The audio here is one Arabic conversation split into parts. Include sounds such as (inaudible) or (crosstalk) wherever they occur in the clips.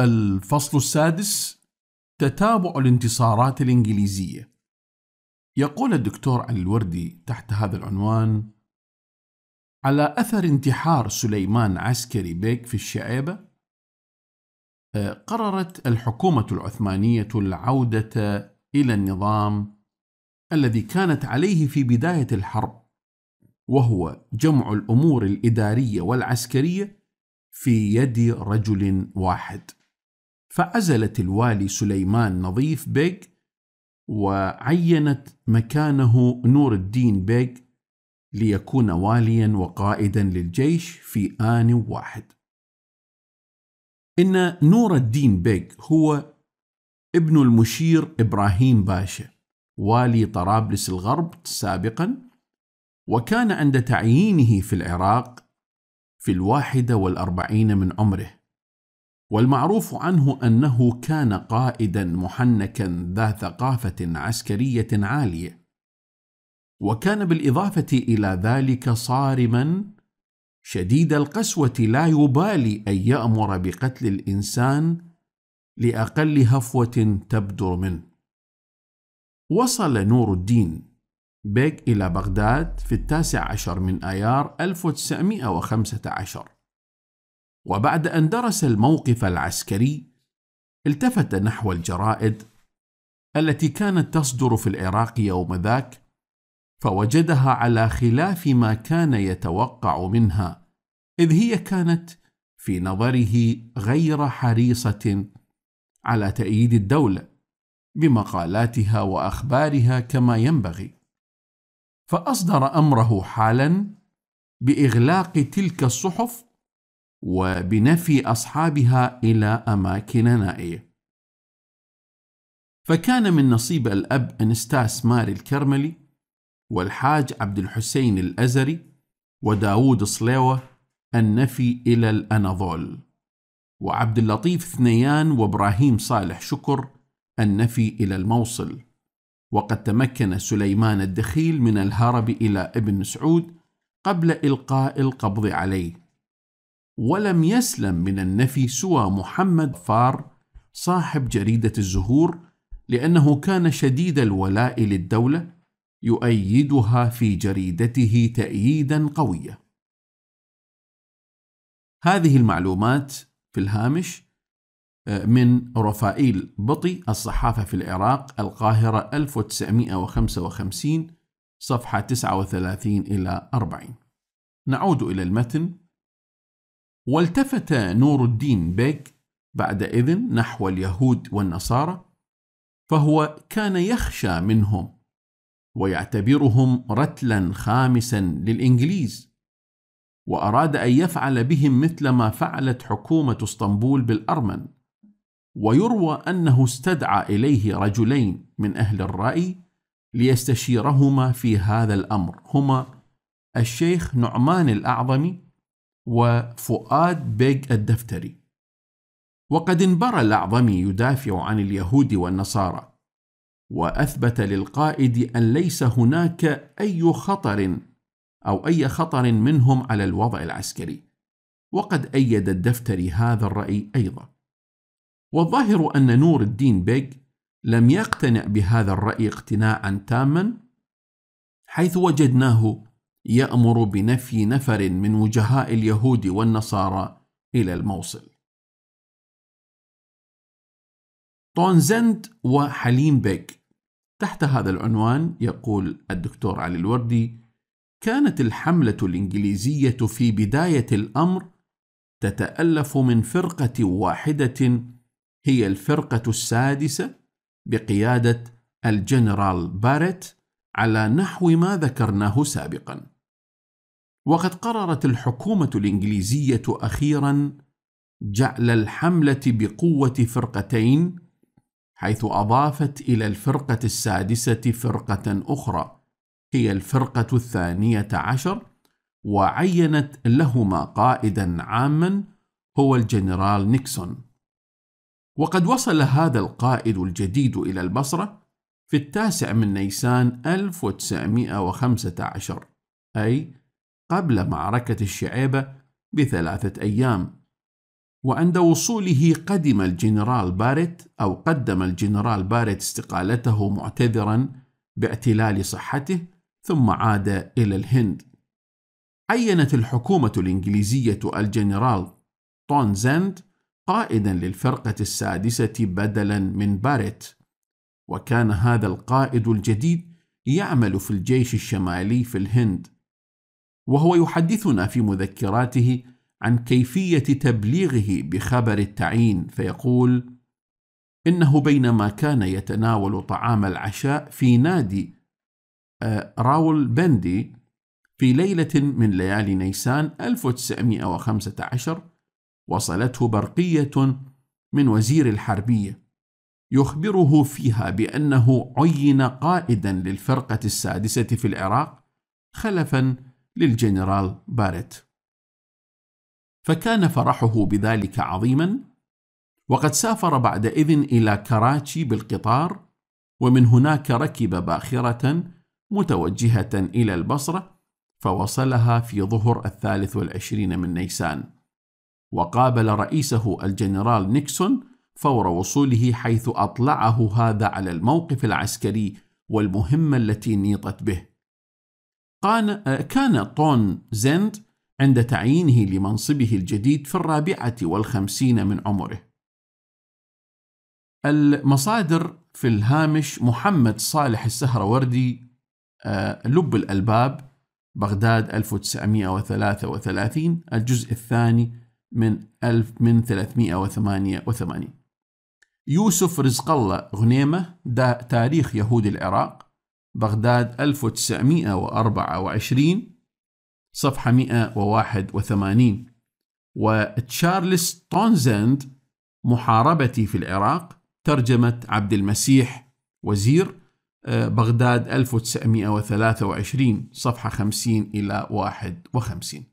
الفصل السادس تتابع الانتصارات الإنجليزية يقول الدكتور علي الوردي تحت هذا العنوان على أثر انتحار سليمان عسكري بيك في الشعيبة آه، قررت الحكومة العثمانية العودة إلى النظام الذي كانت عليه في بداية الحرب وهو جمع الأمور الإدارية والعسكرية في يد رجل واحد فعزلت الوالي سليمان نظيف بيج وعينت مكانه نور الدين بيج ليكون واليا وقائدا للجيش في آن واحد. إن نور الدين بيج هو ابن المشير إبراهيم باشا والي طرابلس الغرب سابقا وكان عند تعيينه في العراق في الواحدة والأربعين من عمره والمعروف عنه أنه كان قائدا محنكا ذا ثقافة عسكرية عالية وكان بالإضافة إلى ذلك صارما شديد القسوة لا يبالي أن يأمر بقتل الإنسان لأقل هفوة تبدر منه وصل نور الدين بيك إلى بغداد في التاسع عشر من آيار 1915 وبعد أن درس الموقف العسكري التفت نحو الجرائد التي كانت تصدر في العراق يوم ذاك فوجدها على خلاف ما كان يتوقع منها إذ هي كانت في نظره غير حريصة على تأييد الدولة بمقالاتها وأخبارها كما ينبغي فأصدر أمره حالا بإغلاق تلك الصحف وبنفي أصحابها إلى أماكن نائية فكان من نصيب الأب أنستاس ماري الكرملي والحاج عبد الحسين الأزري وداوود صليوة النفي إلى الأناضول وعبد اللطيف ثنيان وابراهيم صالح شكر النفي إلى الموصل وقد تمكن سليمان الدخيل من الهرب إلى ابن سعود قبل إلقاء القبض عليه ولم يسلم من النفي سوى محمد فار صاحب جريدة الزهور لأنه كان شديد الولاء للدولة يؤيدها في جريدته تأييدا قويا. هذه المعلومات في الهامش آه، من رفائيل بطي الصحافة في العراق القاهرة 1955 صفحة 39 إلى 40 نعود إلى المتن والتفت نور الدين بيك بعد إذن نحو اليهود والنصارى فهو كان يخشى منهم ويعتبرهم رتلا خامسا للإنجليز وأراد أن يفعل بهم مثل ما فعلت حكومة اسطنبول بالأرمن ويروى أنه استدعى إليه رجلين من أهل الرأي ليستشيرهما في هذا الأمر هما الشيخ نعمان الأعظمي وفؤاد بيج الدفتري وقد انبرى الأعظمي يدافع عن اليهود والنصارى وأثبت للقائد أن ليس هناك أي خطر أو أي خطر منهم على الوضع العسكري وقد أيد الدفتري هذا الرأي أيضا والظاهر أن نور الدين بيج لم يقتنع بهذا الرأي اقتناعا تاما حيث وجدناه يأمر بنفي نفر من وجهاء اليهود والنصارى إلى الموصل. طونزند وحليم بيك تحت هذا العنوان يقول الدكتور علي الوردي كانت الحملة الإنجليزية في بداية الأمر تتألف من فرقة واحدة هي الفرقة السادسة بقيادة الجنرال بارت على نحو ما ذكرناه سابقاً وقد قررت الحكومة الإنجليزية أخيرا جعل الحملة بقوة فرقتين حيث أضافت إلى الفرقة السادسة فرقة أخرى هي الفرقة الثانية عشر وعينت لهما قائدا عاما هو الجنرال نيكسون وقد وصل هذا القائد الجديد إلى البصرة في التاسع من نيسان 1915 أي قبل معركة الشعيبة بثلاثة أيام وعند وصوله قدم الجنرال باريت أو قدم الجنرال باريت استقالته معتذرا باعتلال صحته ثم عاد إلى الهند عينت الحكومة الإنجليزية الجنرال تونزند زند قائدا للفرقة السادسة بدلا من باريت وكان هذا القائد الجديد يعمل في الجيش الشمالي في الهند وهو يحدثنا في مذكراته عن كيفية تبليغه بخبر التعيين فيقول: إنه بينما كان يتناول طعام العشاء في نادي آه، راول بندي في ليلة من ليالي نيسان 1915 وصلته برقية من وزير الحربية يخبره فيها بأنه عين قائدا للفرقة السادسة في العراق خلفا للجنرال باريت فكان فرحه بذلك عظيما وقد سافر بعدئذ إلى كراتشي بالقطار ومن هناك ركب باخرة متوجهة إلى البصرة فوصلها في ظهر الثالث والعشرين من نيسان وقابل رئيسه الجنرال نيكسون فور وصوله حيث أطلعه هذا على الموقف العسكري والمهمة التي نيطت به أه، كان طون زند عند تعيينه لمنصبه الجديد في الرابعة والخمسين من عمره المصادر في الهامش محمد صالح السهروردي أه، لب الألباب بغداد 1933 الجزء الثاني من 1000 من 388 يوسف رزق الله غنيمة تاريخ يهود العراق بغداد 1924 صفحة 181 وتشارلس تونزند محاربتي في العراق ترجمة عبد المسيح وزير آه، بغداد 1923 صفحة 50 إلى 51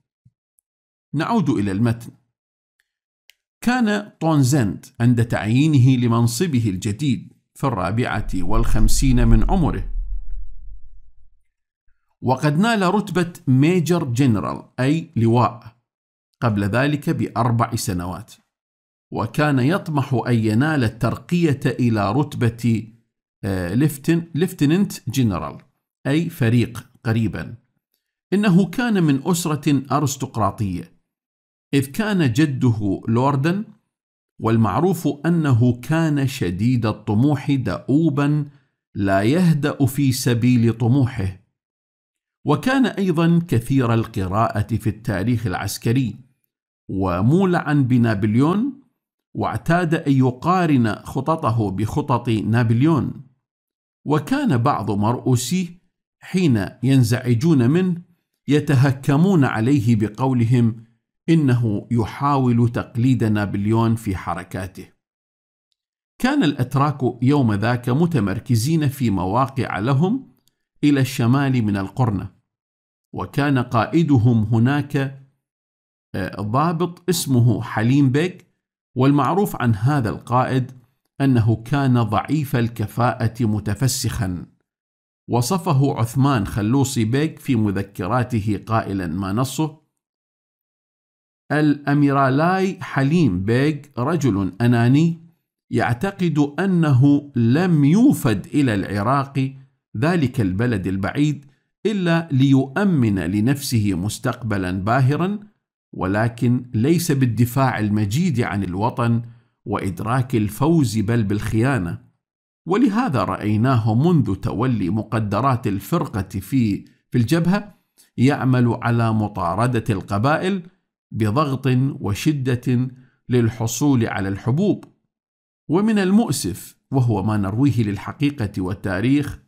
نعود إلى المتن كان طونزند عند تعيينه لمنصبه الجديد في الرابعة والخمسين من عمره وقد نال رتبة ميجر جنرال أي لواء قبل ذلك بأربع سنوات وكان يطمح أن ينال الترقية إلى رتبة آه، لفتننت جنرال أي فريق قريبا إنه كان من أسرة أرستقراطية إذ كان جده لوردا والمعروف أنه كان شديد الطموح دؤوبا لا يهدأ في سبيل طموحه وكان أيضا كثير القراءة في التاريخ العسكري ومولعا بنابليون واعتاد أن يقارن خططه بخطط نابليون وكان بعض مرؤوسيه حين ينزعجون منه يتهكمون عليه بقولهم إنه يحاول تقليد نابليون في حركاته كان الأتراك يوم ذاك متمركزين في مواقع لهم إلى الشمال من القرنة وكان قائدهم هناك آه، ضابط اسمه حليم بيك والمعروف عن هذا القائد أنه كان ضعيف الكفاءة متفسخا وصفه عثمان خلوصي بيك في مذكراته قائلا ما نصه الأميرالاي حليم بيك رجل أناني يعتقد أنه لم يوفد إلى العراق ذلك البلد البعيد إلا ليؤمن لنفسه مستقبلا باهرا ولكن ليس بالدفاع المجيد عن الوطن وإدراك الفوز بل بالخيانة ولهذا رأيناه منذ تولي مقدرات الفرقة في في الجبهة يعمل على مطاردة القبائل بضغط وشدة للحصول على الحبوب ومن المؤسف وهو ما نرويه للحقيقة والتاريخ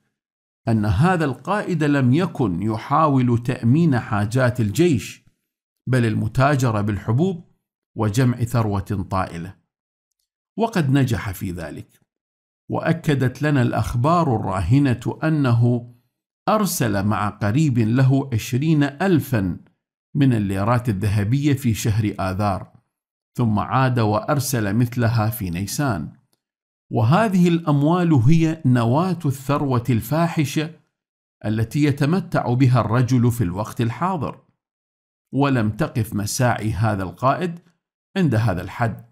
أن هذا القائد لم يكن يحاول تأمين حاجات الجيش، بل المتاجرة بالحبوب وجمع ثروة طائلة. وقد نجح في ذلك، وأكدت لنا الأخبار الراهنة أنه أرسل مع قريب له عشرين ألفا من الليرات الذهبية في شهر آذار ثم عاد وأرسل مثلها في نيسان وهذه الاموال هي نواه الثروه الفاحشه التي يتمتع بها الرجل في الوقت الحاضر ولم تقف مساعي هذا القائد عند هذا الحد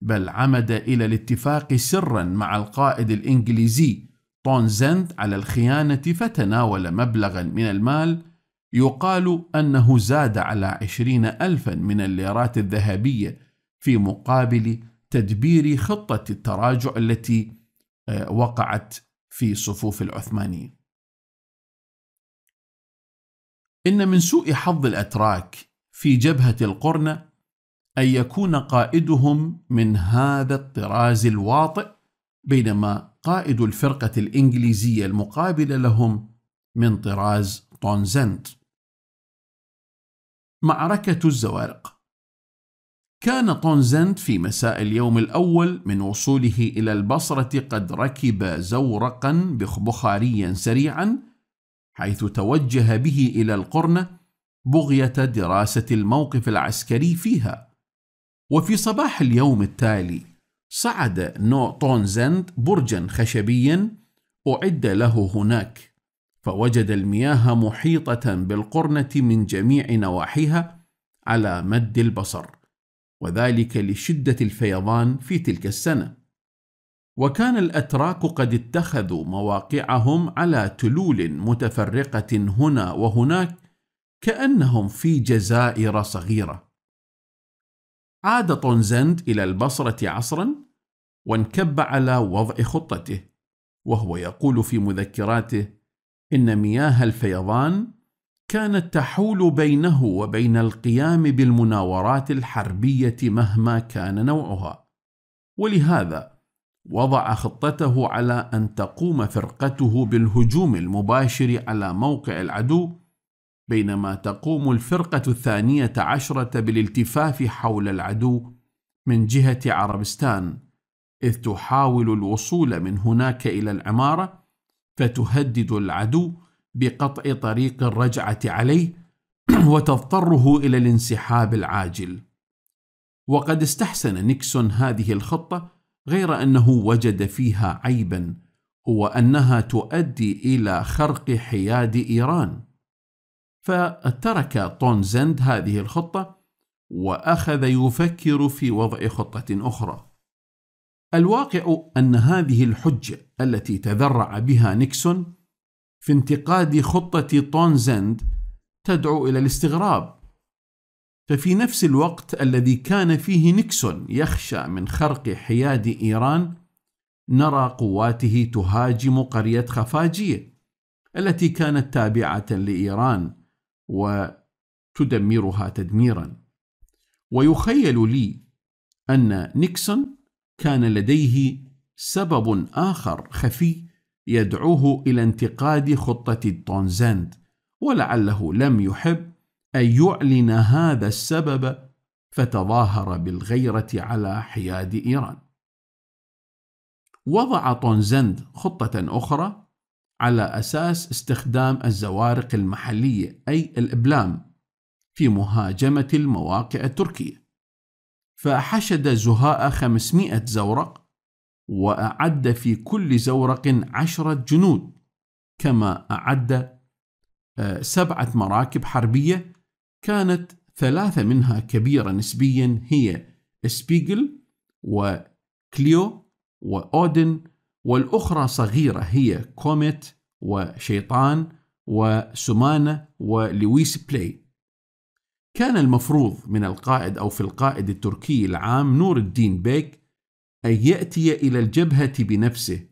بل عمد الى الاتفاق سرا مع القائد الانجليزي تونزند على الخيانه فتناول مبلغا من المال يقال انه زاد على عشرين الفا من الليرات الذهبيه في مقابل تدبير خطة التراجع التي آه، وقعت في صفوف العثمانيين. إن من سوء حظ الأتراك في جبهة القرنة أن يكون قائدهم من هذا الطراز الواطئ بينما قائد الفرقة الإنجليزية المقابلة لهم من طراز تونزنت معركة الزوارق كان تونزنت في مساء اليوم الأول من وصوله إلى البصرة قد ركب زورقا بخاريا سريعا حيث توجه به إلى القرنة بغية دراسة الموقف العسكري فيها وفي صباح اليوم التالي صعد نو تونزنت برجا خشبيا أعد له هناك فوجد المياه محيطة بالقرنة من جميع نواحيها على مد البصر وذلك لشدة الفيضان في تلك السنة وكان الأتراك قد اتخذوا مواقعهم على تلول متفرقة هنا وهناك كأنهم في جزائر صغيرة عاد طونزند إلى البصرة عصرا وانكب على وضع خطته وهو يقول في مذكراته إن مياه الفيضان كانت تحول بينه وبين القيام بالمناورات الحربيه مهما كان نوعها ولهذا وضع خطته على ان تقوم فرقته بالهجوم المباشر على موقع العدو بينما تقوم الفرقه الثانيه عشره بالالتفاف حول العدو من جهه عربستان اذ تحاول الوصول من هناك الى العماره فتهدد العدو بقطع طريق الرجعة عليه (clears throat) وتضطره إلى الانسحاب العاجل وقد استحسن نيكسون هذه الخطة غير أنه وجد فيها عيبا هو أنها تؤدي إلى خرق حياد إيران فترك تونزند هذه الخطة وأخذ يفكر في وضع خطة أخرى الواقع أن هذه الحجة التي تذرع بها نيكسون في انتقاد خطة طونزند تدعو إلى الاستغراب ففي نفس الوقت الذي كان فيه نيكسون يخشى من خرق حياد إيران نرى قواته تهاجم قرية خفاجية التي كانت تابعة لإيران وتدمرها تدميرا ويخيل لي أن نيكسون كان لديه سبب آخر خفي يدعوه إلى انتقاد خطة التونزند ولعله لم يحب أن يعلن هذا السبب فتظاهر بالغيرة على حياد إيران وضع طونزند خطة أخرى على أساس استخدام الزوارق المحلية أي الإبلام في مهاجمة المواقع التركية فحشد زهاء 500 زورق وأعد في كل زورق عشرة جنود كما أعد آه، سبعة مراكب حربية كانت ثلاثة منها كبيرة نسبيا هي سبيجل وكليو وأودن والأخرى صغيرة هي كوميت وشيطان وسمانة ولويس بلاي كان المفروض من القائد أو في القائد التركي العام نور الدين بيك أن يأتي إلى الجبهة بنفسه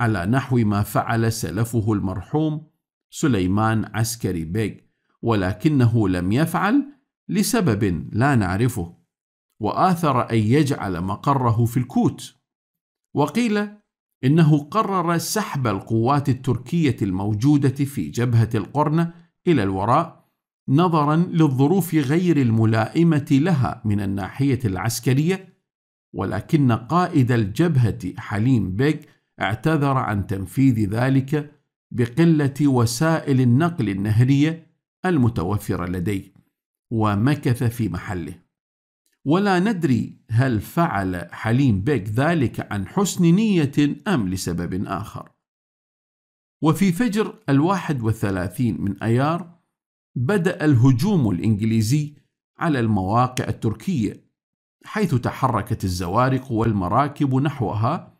على نحو ما فعل سلفه المرحوم سليمان عسكري بيك ولكنه لم يفعل لسبب لا نعرفه وآثر أن يجعل مقره في الكوت وقيل إنه قرر سحب القوات التركية الموجودة في جبهة القرنة إلى الوراء نظرا للظروف غير الملائمة لها من الناحية العسكرية ولكن قائد الجبهة حليم بيك اعتذر عن تنفيذ ذلك بقلة وسائل النقل النهرية المتوفرة لديه ومكث في محله ولا ندري هل فعل حليم بيك ذلك عن حسن نية أم لسبب آخر وفي فجر الواحد والثلاثين من أيار بدأ الهجوم الإنجليزي على المواقع التركية حيث تحركت الزوارق والمراكب نحوها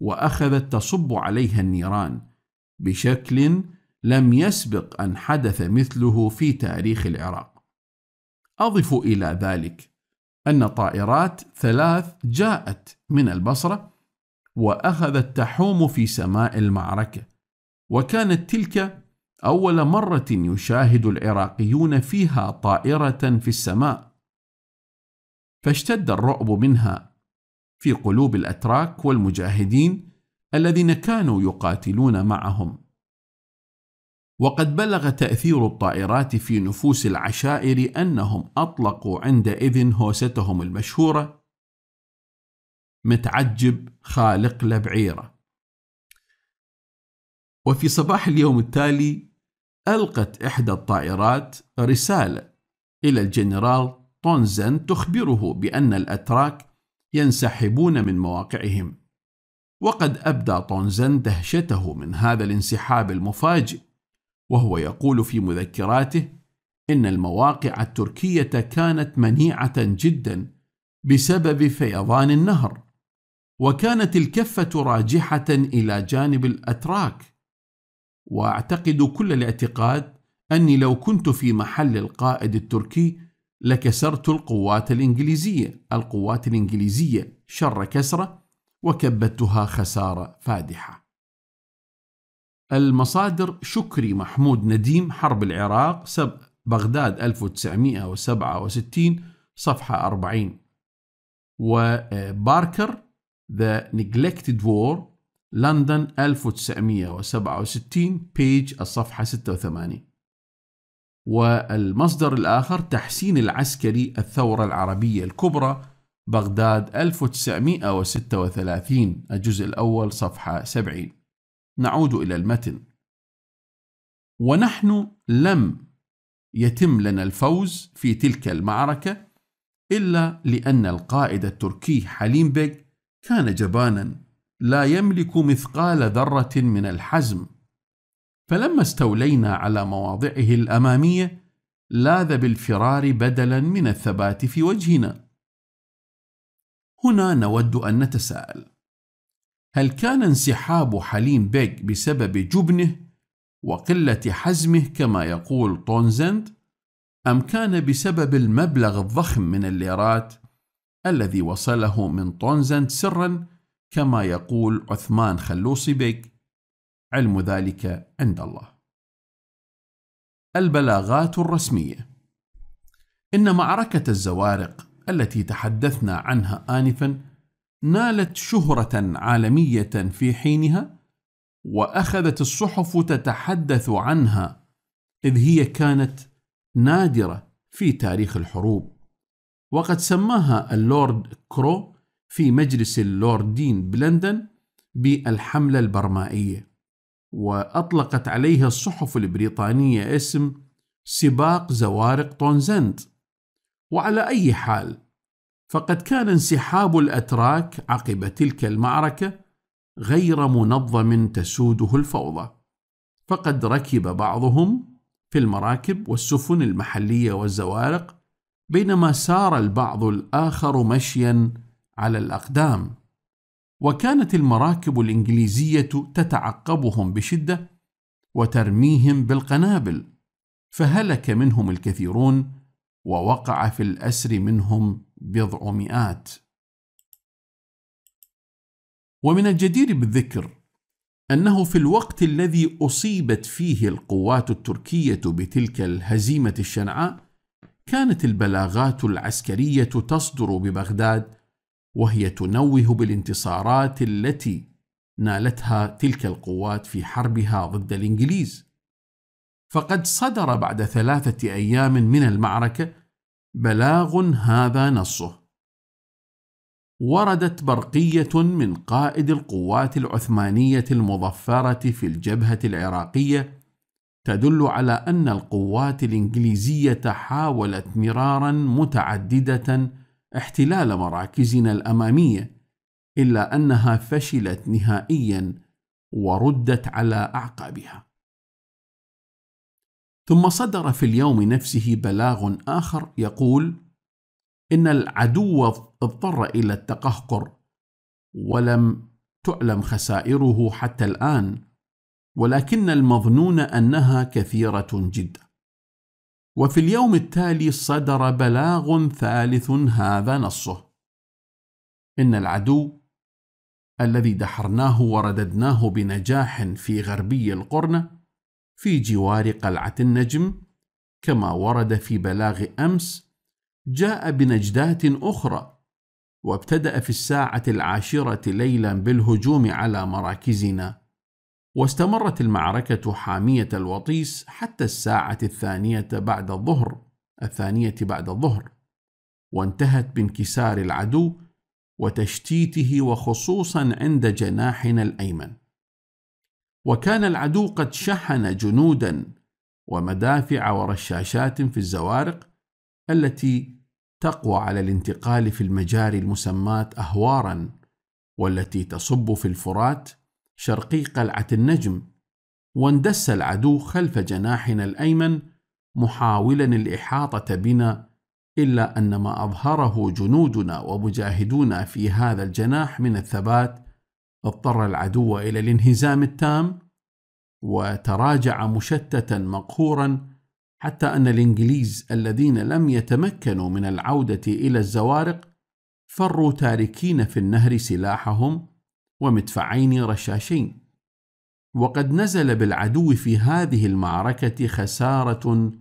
واخذت تصب عليها النيران بشكل لم يسبق ان حدث مثله في تاريخ العراق اضف الى ذلك ان طائرات ثلاث جاءت من البصره واخذت تحوم في سماء المعركه وكانت تلك اول مره يشاهد العراقيون فيها طائره في السماء فاشتد الرعب منها في قلوب الاتراك والمجاهدين الذين كانوا يقاتلون معهم وقد بلغ تاثير الطائرات في نفوس العشائر انهم اطلقوا عندئذ هوستهم المشهوره متعجب خالق لبعيره وفي صباح اليوم التالي ألقت إحدى الطائرات رسالة إلى الجنرال تونزن تخبره بأن الأتراك ينسحبون من مواقعهم وقد أبدى تونزن دهشته من هذا الانسحاب المفاجئ وهو يقول في مذكراته إن المواقع التركية كانت منيعة جدا بسبب فيضان النهر وكانت الكفة راجحة إلى جانب الأتراك وأعتقد كل الاعتقاد أني لو كنت في محل القائد التركي لكسرت القوات الإنجليزية القوات الإنجليزية شر كسرة وكبدتها خسارة فادحة المصادر شكري محمود نديم حرب العراق سب بغداد 1967 صفحة 40 وباركر آه، The Neglected War لندن 1967 بيج الصفحة 86 والمصدر الآخر تحسين العسكري الثورة العربية الكبرى بغداد 1936 الجزء الأول صفحة 70 نعود إلى المتن ونحن لم يتم لنا الفوز في تلك المعركة إلا لأن القائد التركي حليم بيك كان جبانا لا يملك مثقال ذرة من الحزم فلما استولينا على مواضعه الاماميه لاذ بالفرار بدلا من الثبات في وجهنا هنا نود ان نتساءل هل كان انسحاب حليم بيك بسبب جبنه وقله حزمه كما يقول طونزند ام كان بسبب المبلغ الضخم من الليرات الذي وصله من طونزند سرا كما يقول عثمان خلوصي بيك علم ذلك عند الله البلاغات الرسمية إن معركة الزوارق التي تحدثنا عنها آنفا نالت شهرة عالمية في حينها وأخذت الصحف تتحدث عنها إذ هي كانت نادرة في تاريخ الحروب وقد سماها اللورد كرو في مجلس اللوردين بلندن بالحملة البرمائية وأطلقت عليها الصحف البريطانية اسم سباق زوارق طونزند وعلى أي حال فقد كان انسحاب الأتراك عقب تلك المعركة غير منظم تسوده الفوضى فقد ركب بعضهم في المراكب والسفن المحلية والزوارق بينما سار البعض الآخر مشيا على الأقدام وكانت المراكب الإنجليزية تتعقبهم بشدة وترميهم بالقنابل فهلك منهم الكثيرون ووقع في الأسر منهم بضع مئات ومن الجدير بالذكر أنه في الوقت الذي أصيبت فيه القوات التركية بتلك الهزيمة الشنعاء كانت البلاغات العسكرية تصدر ببغداد وهي تنوه بالانتصارات التي نالتها تلك القوات في حربها ضد الإنجليز فقد صدر بعد ثلاثة أيام من المعركة بلاغ هذا نصه وردت برقية من قائد القوات العثمانية المظفرة في الجبهة العراقية تدل على أن القوات الإنجليزية حاولت مرارا متعددة احتلال مراكزنا الاماميه الا انها فشلت نهائيا وردت على اعقابها ثم صدر في اليوم نفسه بلاغ اخر يقول ان العدو اضطر الى التقهقر ولم تعلم خسائره حتى الان ولكن المظنون انها كثيره جدا وفي اليوم التالي صدر بلاغ ثالث هذا نصه إن العدو الذي دحرناه ورددناه بنجاح في غربي القرن في جوار قلعة النجم كما ورد في بلاغ أمس جاء بنجدات أخرى وابتدأ في الساعة العاشرة ليلا بالهجوم على مراكزنا واستمرت المعركة حامية الوطيس حتى الساعة الثانية بعد الظهر الثانية بعد الظهر وانتهت بانكسار العدو وتشتيته وخصوصا عند جناحنا الأيمن وكان العدو قد شحن جنودا ومدافع ورشاشات في الزوارق التي تقوى على الانتقال في المجاري المسماة أهوارا والتي تصب في الفرات شرقي قلعة النجم واندس العدو خلف جناحنا الأيمن محاولا الإحاطة بنا إلا أن ما أظهره جنودنا ومجاهدونا في هذا الجناح من الثبات اضطر العدو إلى الانهزام التام وتراجع مشتتا مقهورا حتى أن الإنجليز الذين لم يتمكنوا من العودة إلى الزوارق فروا تاركين في النهر سلاحهم ومدفعين رشاشين وقد نزل بالعدو في هذه المعركة خسارة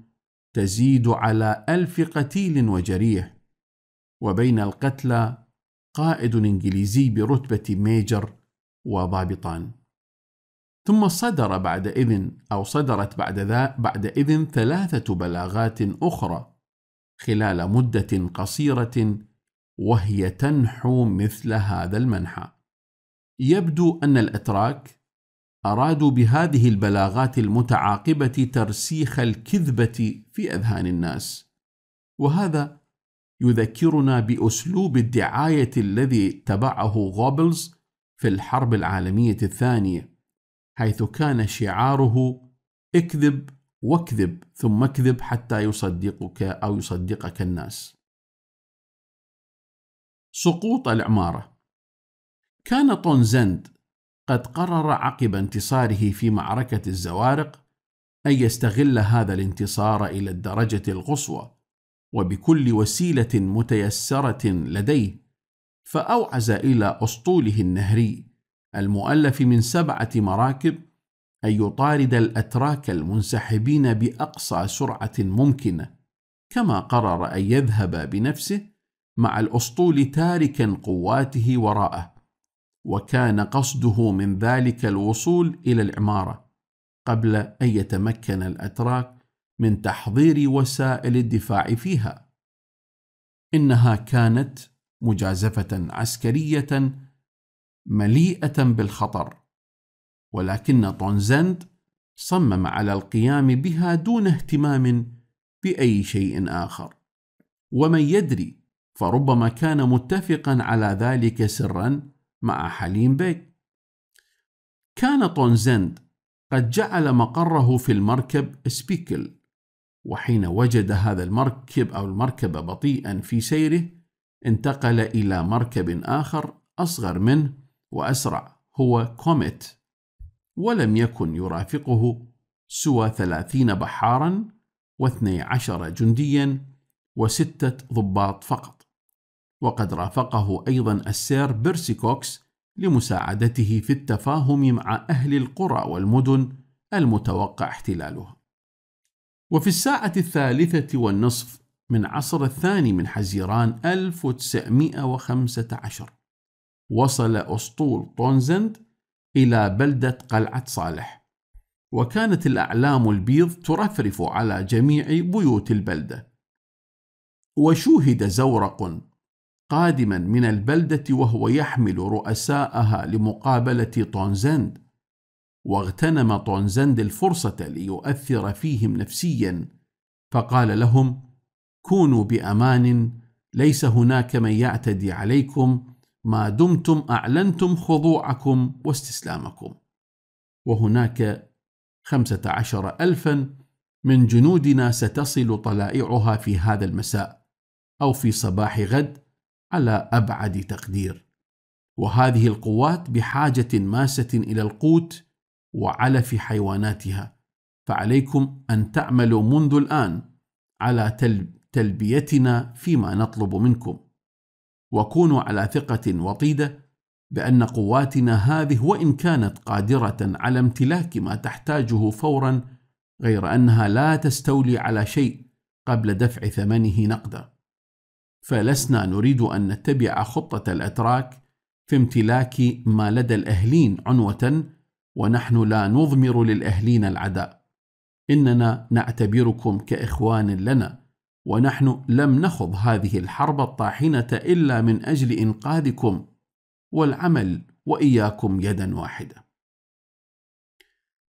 تزيد على ألف قتيل وجريح وبين القتلى قائد إنجليزي برتبة ميجر وضابطان ثم صدر بعد إذن أو صدرت بعد, ذا بعد إذن ثلاثة بلاغات أخرى خلال مدة قصيرة وهي تنحو مثل هذا المنحى يبدو أن الأتراك أرادوا بهذه البلاغات المتعاقبة ترسيخ الكذبة في أذهان الناس، وهذا يذكرنا بأسلوب الدعاية الذي تبعه غوبلز في الحرب العالمية الثانية، حيث كان شعاره اكذب واكذب ثم اكذب حتى يصدقك أو يصدقك الناس. سقوط العمارة كان طونزند قد قرر عقب انتصاره في معركة الزوارق أن يستغل هذا الانتصار إلى الدرجة القصوى وبكل وسيلة متيسرة لديه فأوعز إلى أسطوله النهري المؤلف من سبعة مراكب أن يطارد الأتراك المنسحبين بأقصى سرعة ممكنة كما قرر أن يذهب بنفسه مع الأسطول تاركا قواته وراءه وكان قصده من ذلك الوصول الى العماره قبل ان يتمكن الاتراك من تحضير وسائل الدفاع فيها انها كانت مجازفه عسكريه مليئه بالخطر ولكن طونزند صمم على القيام بها دون اهتمام باي شيء اخر ومن يدري فربما كان متفقا على ذلك سرا مع حليم بيك كان طونزند قد جعل مقره في المركب سبيكل وحين وجد هذا المركب أو المركبة بطيئا في سيره انتقل إلى مركب آخر أصغر منه وأسرع هو كوميت ولم يكن يرافقه سوى ثلاثين بحارا واثني عشر جنديا وستة ضباط فقط وقد رافقه أيضا السير بيرسي كوكس لمساعدته في التفاهم مع أهل القرى والمدن المتوقع احتلالها وفي الساعة الثالثة والنصف من عصر الثاني من حزيران 1915 وصل أسطول طونزند إلى بلدة قلعة صالح وكانت الأعلام البيض ترفرف على جميع بيوت البلدة وشوهد زورق قادما من البلدة وهو يحمل رؤساءها لمقابلة طونزند واغتنم طونزند الفرصة ليؤثر فيهم نفسيا فقال لهم كونوا بأمان ليس هناك من يعتدي عليكم ما دمتم أعلنتم خضوعكم واستسلامكم وهناك خمسة عشر ألفا من جنودنا ستصل طلائعها في هذا المساء أو في صباح غد على ابعد تقدير وهذه القوات بحاجه ماسه الى القوت وعلف حيواناتها فعليكم ان تعملوا منذ الان على تلبيتنا فيما نطلب منكم وكونوا على ثقه وطيده بان قواتنا هذه وان كانت قادره على امتلاك ما تحتاجه فورا غير انها لا تستولي على شيء قبل دفع ثمنه نقدا فلسنا نريد أن نتبع خطة الأتراك في امتلاك ما لدى الأهلين عنوة ونحن لا نضمر للأهلين العداء إننا نعتبركم كإخوان لنا ونحن لم نخض هذه الحرب الطاحنة إلا من أجل إنقاذكم والعمل وإياكم يدا واحدة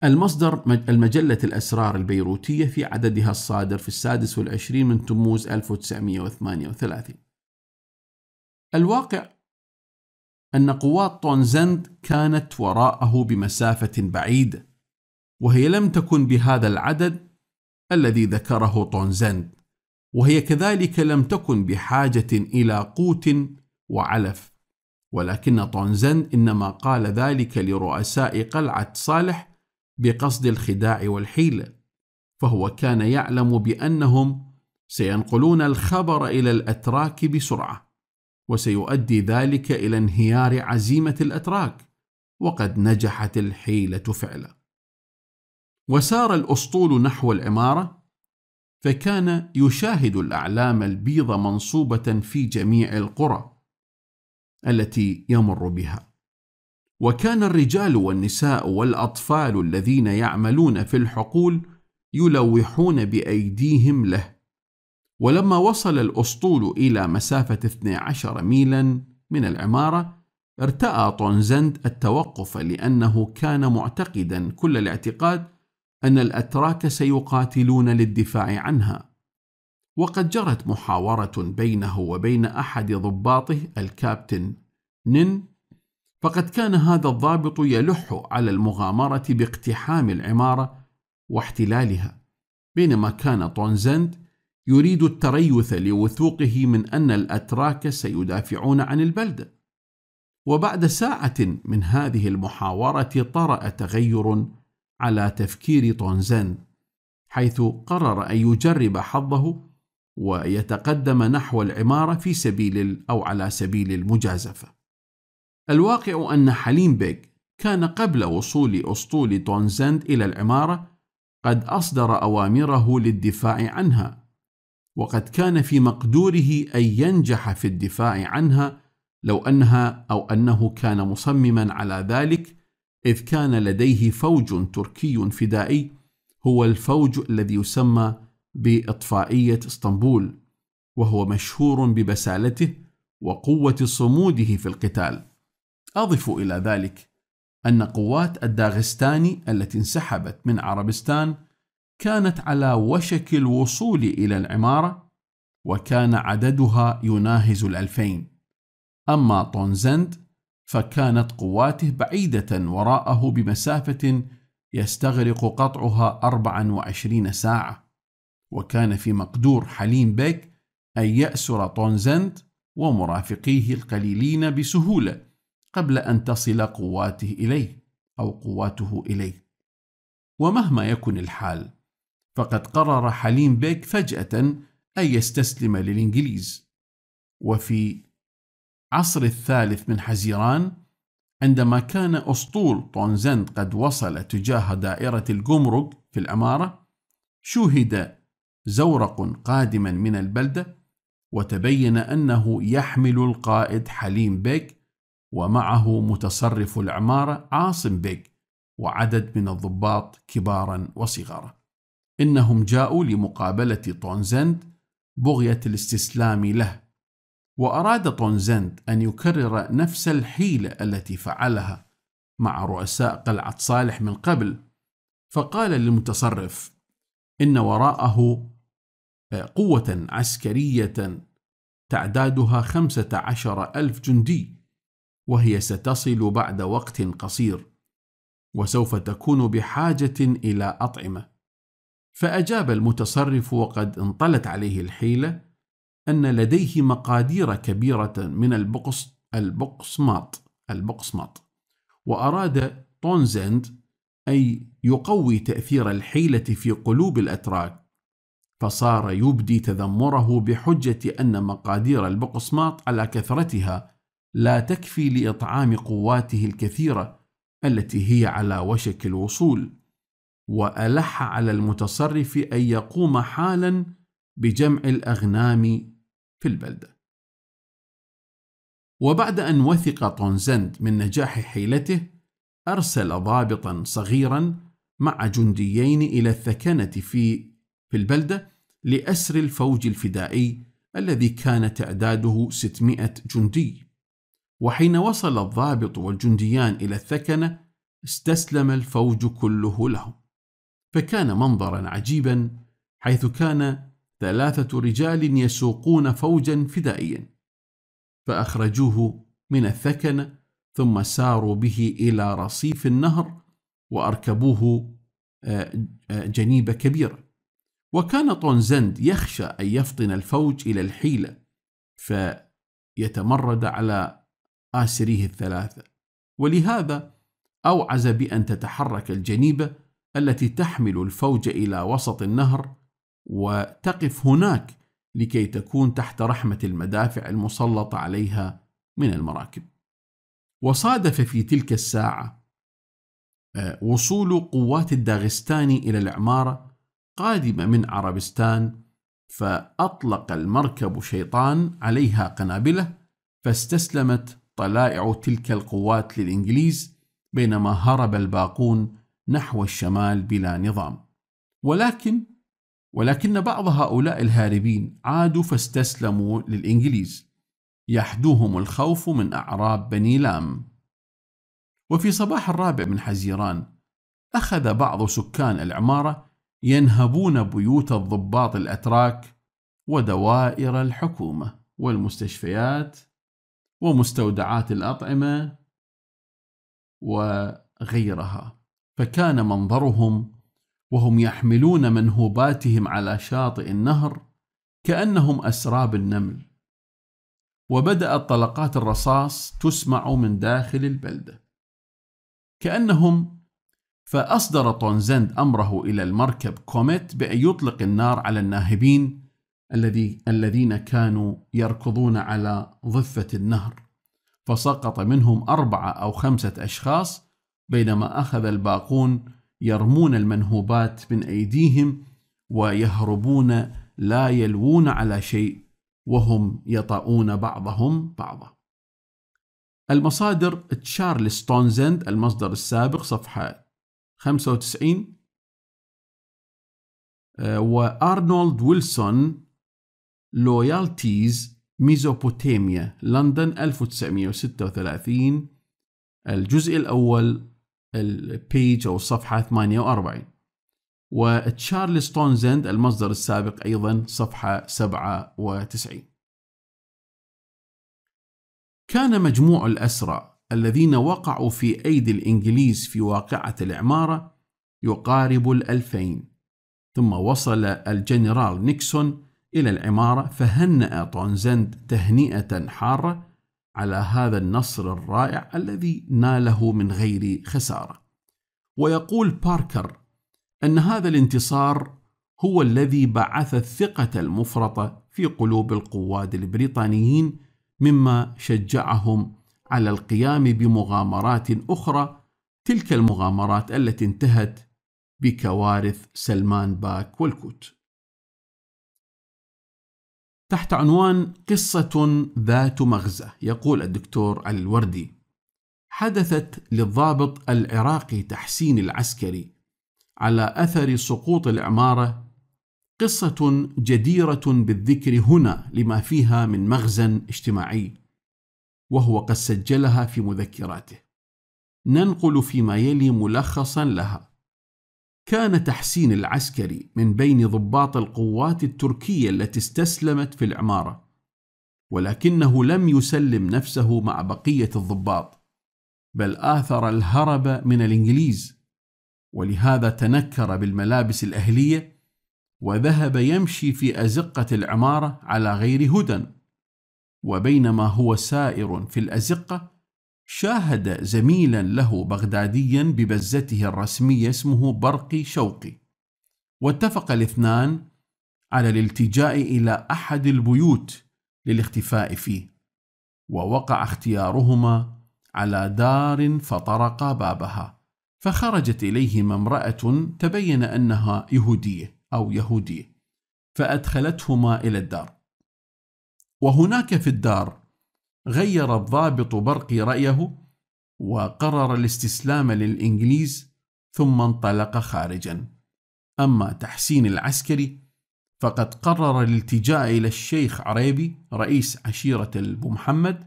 المصدر المجلة الأسرار البيروتية في عددها الصادر في السادس والعشرين من تموز 1938 الواقع أن قوات طونزند كانت وراءه بمسافة بعيدة وهي لم تكن بهذا العدد الذي ذكره طونزند وهي كذلك لم تكن بحاجة إلى قوت وعلف ولكن طونزند إنما قال ذلك لرؤساء قلعة صالح بقصد الخداع والحيله فهو كان يعلم بانهم سينقلون الخبر الى الاتراك بسرعه وسيؤدي ذلك الى انهيار عزيمه الاتراك وقد نجحت الحيله فعلا وسار الاسطول نحو العماره فكان يشاهد الاعلام البيض منصوبه في جميع القرى التي يمر بها وكان الرجال والنساء والأطفال الذين يعملون في الحقول يلوحون بأيديهم له ولما وصل الأسطول إلى مسافة 12 ميلا من العمارة ارتأى طونزند التوقف لأنه كان معتقدا كل الاعتقاد أن الأتراك سيقاتلون للدفاع عنها وقد جرت محاورة بينه وبين أحد ضباطه الكابتن نين فقد كان هذا الضابط يلح على المغامرة باقتحام العمارة واحتلالها بينما كان طونزند يريد التريث لوثوقه من أن الأتراك سيدافعون عن البلدة وبعد ساعة من هذه المحاورة طرأ تغير على تفكير طونزند حيث قرر أن يجرب حظه ويتقدم نحو العمارة في سبيل أو على سبيل المجازفة الواقع أن حليم بيك كان قبل وصول أسطول تونزند إلى العمارة قد أصدر أوامره للدفاع عنها، وقد كان في مقدوره أن ينجح في الدفاع عنها لو أنها أو أنه كان مصمما على ذلك، إذ كان لديه فوج تركي فدائي هو الفوج الذي يسمى بإطفائية اسطنبول، وهو مشهور ببسالته وقوة صموده في القتال. أضف إلى ذلك أن قوات الداغستاني التي انسحبت من عربستان كانت على وشك الوصول إلى العمارة وكان عددها يناهز الألفين أما طونزند فكانت قواته بعيدة وراءه بمسافة يستغرق قطعها 24 ساعة وكان في مقدور حليم بيك أن يأسر طونزند ومرافقيه القليلين بسهولة قبل أن تصل قواته إليه أو قواته إليه ومهما يكن الحال فقد قرر حليم بيك فجأة أن يستسلم للإنجليز وفي عصر الثالث من حزيران عندما كان أسطول طونزند قد وصل تجاه دائرة الجمرك في الأمارة شوهد زورق قادما من البلدة وتبين أنه يحمل القائد حليم بيك ومعه متصرف العمارة عاصم بيج وعدد من الضباط كبارا وصغارا إنهم جاءوا لمقابلة تونزند بغية الاستسلام له وأراد تونزند أن يكرر نفس الحيلة التي فعلها مع رؤساء قلعة صالح من قبل فقال للمتصرف إن وراءه آه، قوة عسكرية تعدادها خمسة عشر ألف جندي وهي ستصل بعد وقت قصير وسوف تكون بحاجه الى اطعمه فاجاب المتصرف وقد انطلت عليه الحيله ان لديه مقادير كبيره من البقص البقسماط البقسماط واراد تونزند اي يقوي تاثير الحيله في قلوب الاتراك فصار يبدي تذمره بحجه ان مقادير البقسماط على كثرتها لا تكفي لإطعام قواته الكثيرة التي هي على وشك الوصول وألح على المتصرف أن يقوم حالا بجمع الأغنام في البلدة وبعد أن وثق طونزند من نجاح حيلته أرسل ضابطا صغيرا مع جنديين إلى الثكنة في في البلدة لأسر الفوج الفدائي الذي كان تعداده 600 جندي وحين وصل الضابط والجنديان إلى الثكنة استسلم الفوج كله لهم فكان منظرا عجيبا حيث كان ثلاثة رجال يسوقون فوجا فدائيا فأخرجوه من الثكنة ثم ساروا به إلى رصيف النهر وأركبوه آه، آه، جنيبة كبيرة وكان طونزند يخشى أن يفطن الفوج إلى الحيلة فيتمرد على آسريه الثلاثة ولهذا أوعز بأن تتحرك الجنيبة التي تحمل الفوج إلى وسط النهر وتقف هناك لكي تكون تحت رحمة المدافع المسلطة عليها من المراكب وصادف في تلك الساعة آه، وصول قوات الداغستاني إلى العمارة قادمة من عربستان فأطلق المركب شيطان عليها قنابله فاستسلمت طلائع تلك القوات للإنجليز بينما هرب الباقون نحو الشمال بلا نظام ولكن ولكن بعض هؤلاء الهاربين عادوا فاستسلموا للإنجليز يحدوهم الخوف من أعراب بني لام وفي صباح الرابع من حزيران أخذ بعض سكان العمارة ينهبون بيوت الضباط الأتراك ودوائر الحكومة والمستشفيات ومستودعات الأطعمة وغيرها فكان منظرهم وهم يحملون منهوباتهم على شاطئ النهر كأنهم أسراب النمل وبدأت طلقات الرصاص تسمع من داخل البلدة كأنهم فأصدر طونزند أمره إلى المركب كوميت بأن يطلق النار على الناهبين الذي الذين كانوا يركضون على ضفة النهر فسقط منهم أربعة أو خمسة أشخاص بينما أخذ الباقون يرمون المنهوبات من أيديهم ويهربون لا يلوون على شيء وهم يطؤون بعضهم بعضا المصادر تشارلز تونزند المصدر السابق صفحة 95 آه، وأرنولد ويلسون لويالتيز ميزوبوتاميا لندن 1936 الجزء الأول البيج أو الصفحة 48 وتشارلز تونزند المصدر السابق أيضا صفحة 97 كان مجموع الأسرى الذين وقعوا في أيدي الإنجليز في واقعة العمارة يقارب الألفين ثم وصل الجنرال نيكسون إلى العمارة فهنأ طونزند تهنئة حارة على هذا النصر الرائع الذي ناله من غير خسارة ويقول باركر أن هذا الانتصار هو الذي بعث الثقة المفرطة في قلوب القواد البريطانيين مما شجعهم على القيام بمغامرات أخرى تلك المغامرات التي انتهت بكوارث سلمان باك والكوت تحت عنوان قصة ذات مغزى يقول الدكتور الوردي حدثت للضابط العراقي تحسين العسكري على أثر سقوط العمارة قصة جديرة بالذكر هنا لما فيها من مغزى اجتماعي وهو قد سجلها في مذكراته ننقل فيما يلي ملخصا لها كان تحسين العسكري من بين ضباط القوات التركية التي استسلمت في العمارة، ولكنه لم يسلم نفسه مع بقية الضباط، بل آثر الهرب من الإنجليز، ولهذا تنكر بالملابس الأهلية، وذهب يمشي في أزقة العمارة على غير هدى، وبينما هو سائر في الأزقة شاهد زميلا له بغداديا ببزته الرسمية اسمه برقي شوقي واتفق الاثنان على الالتجاء إلى أحد البيوت للاختفاء فيه ووقع اختيارهما على دار فطرق بابها فخرجت إليهما امرأة تبين أنها يهودية أو يهودية فأدخلتهما إلى الدار وهناك في الدار غير الضابط برقي رأيه وقرر الاستسلام للإنجليز ثم انطلق خارجا أما تحسين العسكري فقد قرر الالتجاء إلى الشيخ عريبي رئيس عشيرة البو محمد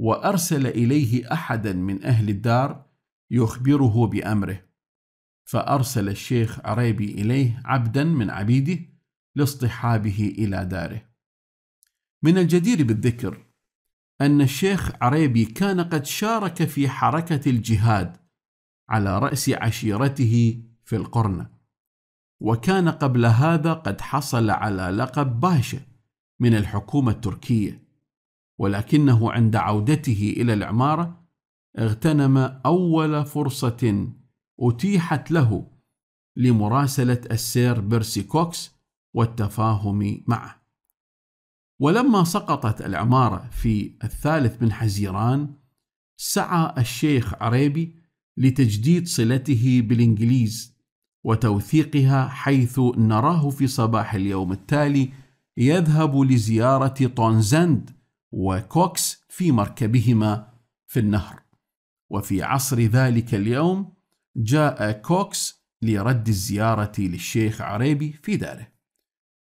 وأرسل إليه أحدا من أهل الدار يخبره بأمره فأرسل الشيخ عريبي إليه عبدا من عبيده لاصطحابه إلى داره من الجدير بالذكر أن الشيخ عريبي كان قد شارك في حركة الجهاد على رأس عشيرته في القرنة وكان قبل هذا قد حصل على لقب باشا من الحكومة التركية ولكنه عند عودته إلى العمارة اغتنم أول فرصة أتيحت له لمراسلة السير بيرسي كوكس والتفاهم معه ولما سقطت العمارة في الثالث من حزيران سعى الشيخ عريبي لتجديد صلته بالإنجليز وتوثيقها حيث نراه في صباح اليوم التالي يذهب لزيارة طونزند وكوكس في مركبهما في النهر وفي عصر ذلك اليوم جاء كوكس لرد الزيارة للشيخ عريبي في داره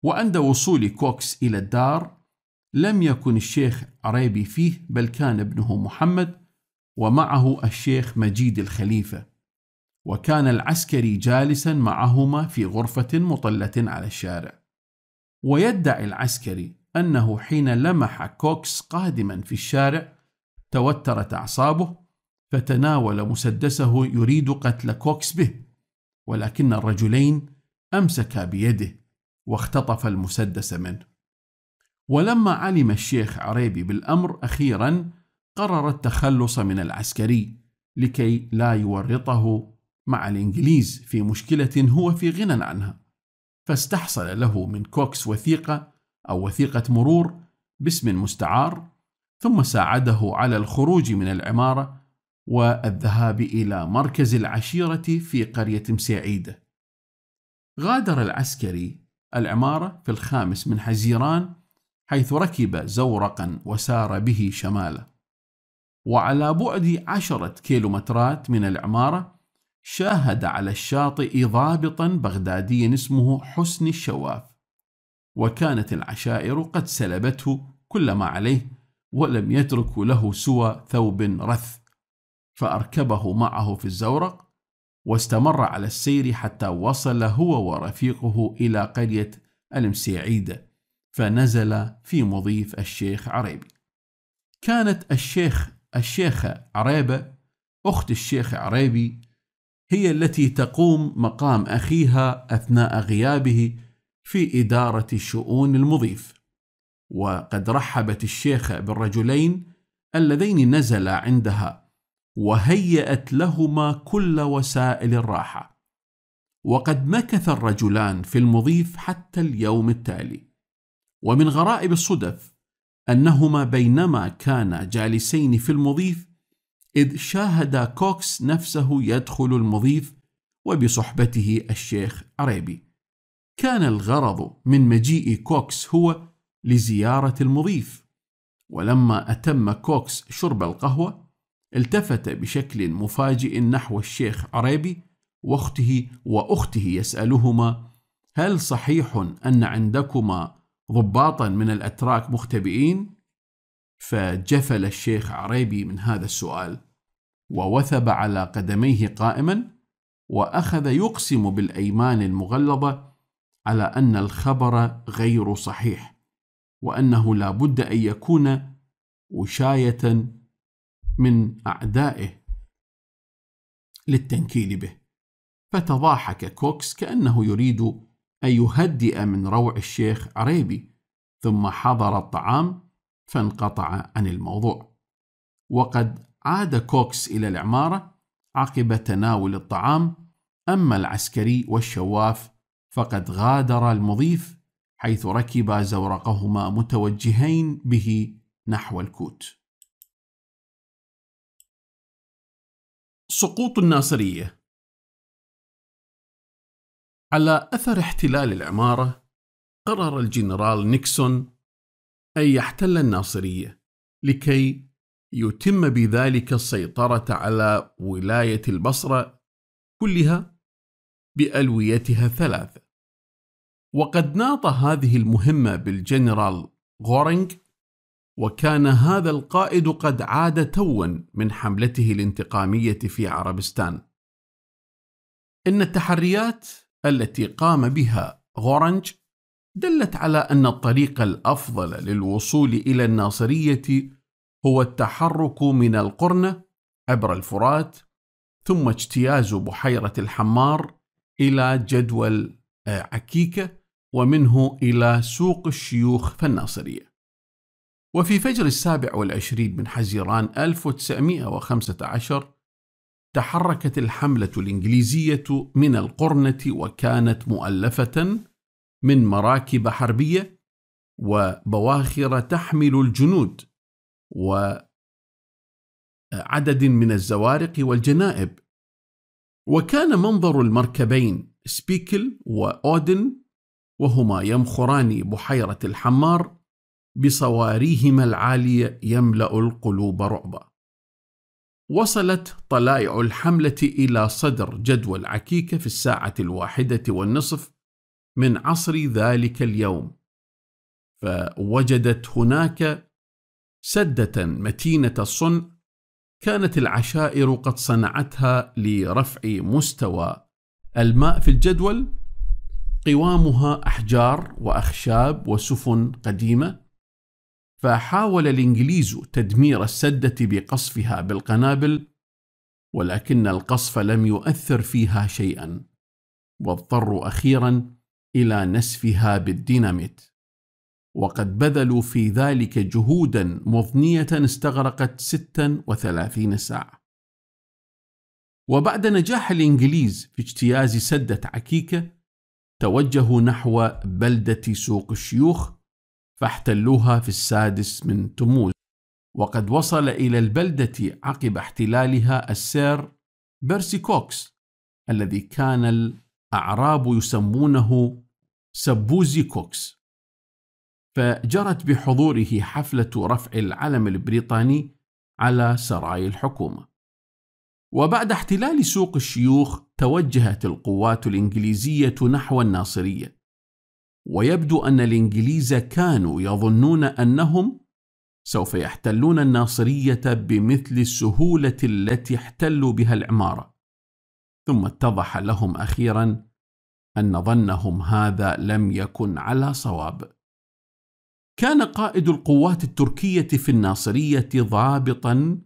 وعند وصول كوكس إلى الدار لم يكن الشيخ عريبي فيه بل كان ابنه محمد ومعه الشيخ مجيد الخليفة وكان العسكري جالسا معهما في غرفة مطلة على الشارع ويدعي العسكري أنه حين لمح كوكس قادما في الشارع توترت أعصابه فتناول مسدسه يريد قتل كوكس به ولكن الرجلين أمسكا بيده واختطف المسدس منه ولما علم الشيخ عريبي بالأمر أخيرا قرر التخلص من العسكري لكي لا يورطه مع الإنجليز في مشكلة هو في غنى عنها فاستحصل له من كوكس وثيقة أو وثيقة مرور باسم مستعار ثم ساعده على الخروج من العمارة والذهاب إلى مركز العشيرة في قرية مسيعيدة غادر العسكري العمارة في الخامس من حزيران حيث ركب زورقا وسار به شمالا وعلى بعد عشرة كيلومترات من العمارة شاهد على الشاطئ ضابطا بغداديا اسمه حسن الشواف وكانت العشائر قد سلبته كل ما عليه ولم يترك له سوى ثوب رث فأركبه معه في الزورق واستمر على السير حتى وصل هو ورفيقه إلى قرية المسيعيدة فنزل في مضيف الشيخ عريبي كانت الشيخ الشيخة عريبة أخت الشيخ عريبي هي التي تقوم مقام أخيها أثناء غيابه في إدارة شؤون المضيف وقد رحبت الشيخة بالرجلين اللذين نزلا عندها وهيأت لهما كل وسائل الراحة وقد مكث الرجلان في المضيف حتى اليوم التالي ومن غرائب الصدف أنهما بينما كانا جالسين في المضيف إذ شاهد كوكس نفسه يدخل المضيف وبصحبته الشيخ عريبي كان الغرض من مجيء كوكس هو لزيارة المضيف ولما أتم كوكس شرب القهوة التفت بشكل مفاجئ نحو الشيخ عريبي واخته واخته يسألهما هل صحيح أن عندكما ضباطا من الأتراك مختبئين فجفل الشيخ عريبي من هذا السؤال ووثب على قدميه قائما وأخذ يقسم بالأيمان المغلظة على أن الخبر غير صحيح وأنه لا بد أن يكون وشاية من أعدائه للتنكيل به فتضاحك كوكس كأنه يريد أن يهدئ من روع الشيخ عريبي ثم حضر الطعام فانقطع عن الموضوع وقد عاد كوكس إلى العمارة عقب تناول الطعام أما العسكري والشواف فقد غادر المضيف حيث ركبا زورقهما متوجهين به نحو الكوت سقوط الناصريه على أثر احتلال العمارة قرر الجنرال نيكسون أن يحتل الناصرية لكي يتم بذلك السيطرة على ولاية البصرة كلها بألويتها الثلاثة وقد ناط هذه المهمة بالجنرال غورينغ وكان هذا القائد قد عاد توا من حملته الانتقامية في عربستان إن التحريات التي قام بها غورنج دلت على أن الطريق الأفضل للوصول إلى الناصرية هو التحرك من القرنة عبر الفرات ثم اجتياز بحيرة الحمار إلى جدول آه، عكيكة ومنه إلى سوق الشيوخ في الناصرية وفي فجر السابع والعشرين من حزيران 1915 تحركت الحملة الإنجليزية من القرنة وكانت مؤلفة من مراكب حربية وبواخر تحمل الجنود وعدد من الزوارق والجنائب وكان منظر المركبين سبيكل وأودن وهما يمخران بحيرة الحمار بصواريهما العالية يملأ القلوب رعبا وصلت طلائع الحملة إلى صدر جدول عكيكة في الساعة الواحدة والنصف من عصر ذلك اليوم، فوجدت هناك سدة متينة الصنع كانت العشائر قد صنعتها لرفع مستوى الماء في الجدول قوامها أحجار وأخشاب وسفن قديمة فحاول الإنجليز تدمير السدة بقصفها بالقنابل ولكن القصف لم يؤثر فيها شيئا واضطروا أخيرا إلى نسفها بالديناميت وقد بذلوا في ذلك جهودا مضنية استغرقت 36 ساعة وبعد نجاح الإنجليز في اجتياز سدة عكيكة توجهوا نحو بلدة سوق الشيوخ فاحتلوها في السادس من تموز وقد وصل إلى البلدة عقب احتلالها السير بيرسي كوكس الذي كان الأعراب يسمونه سبوزي كوكس فجرت بحضوره حفلة رفع العلم البريطاني على سراي الحكومة وبعد احتلال سوق الشيوخ توجهت القوات الإنجليزية نحو الناصرية ويبدو أن الإنجليز كانوا يظنون أنهم سوف يحتلون الناصرية بمثل السهولة التي احتلوا بها العمارة ثم اتضح لهم أخيرا أن ظنهم هذا لم يكن على صواب كان قائد القوات التركية في الناصرية ضابطا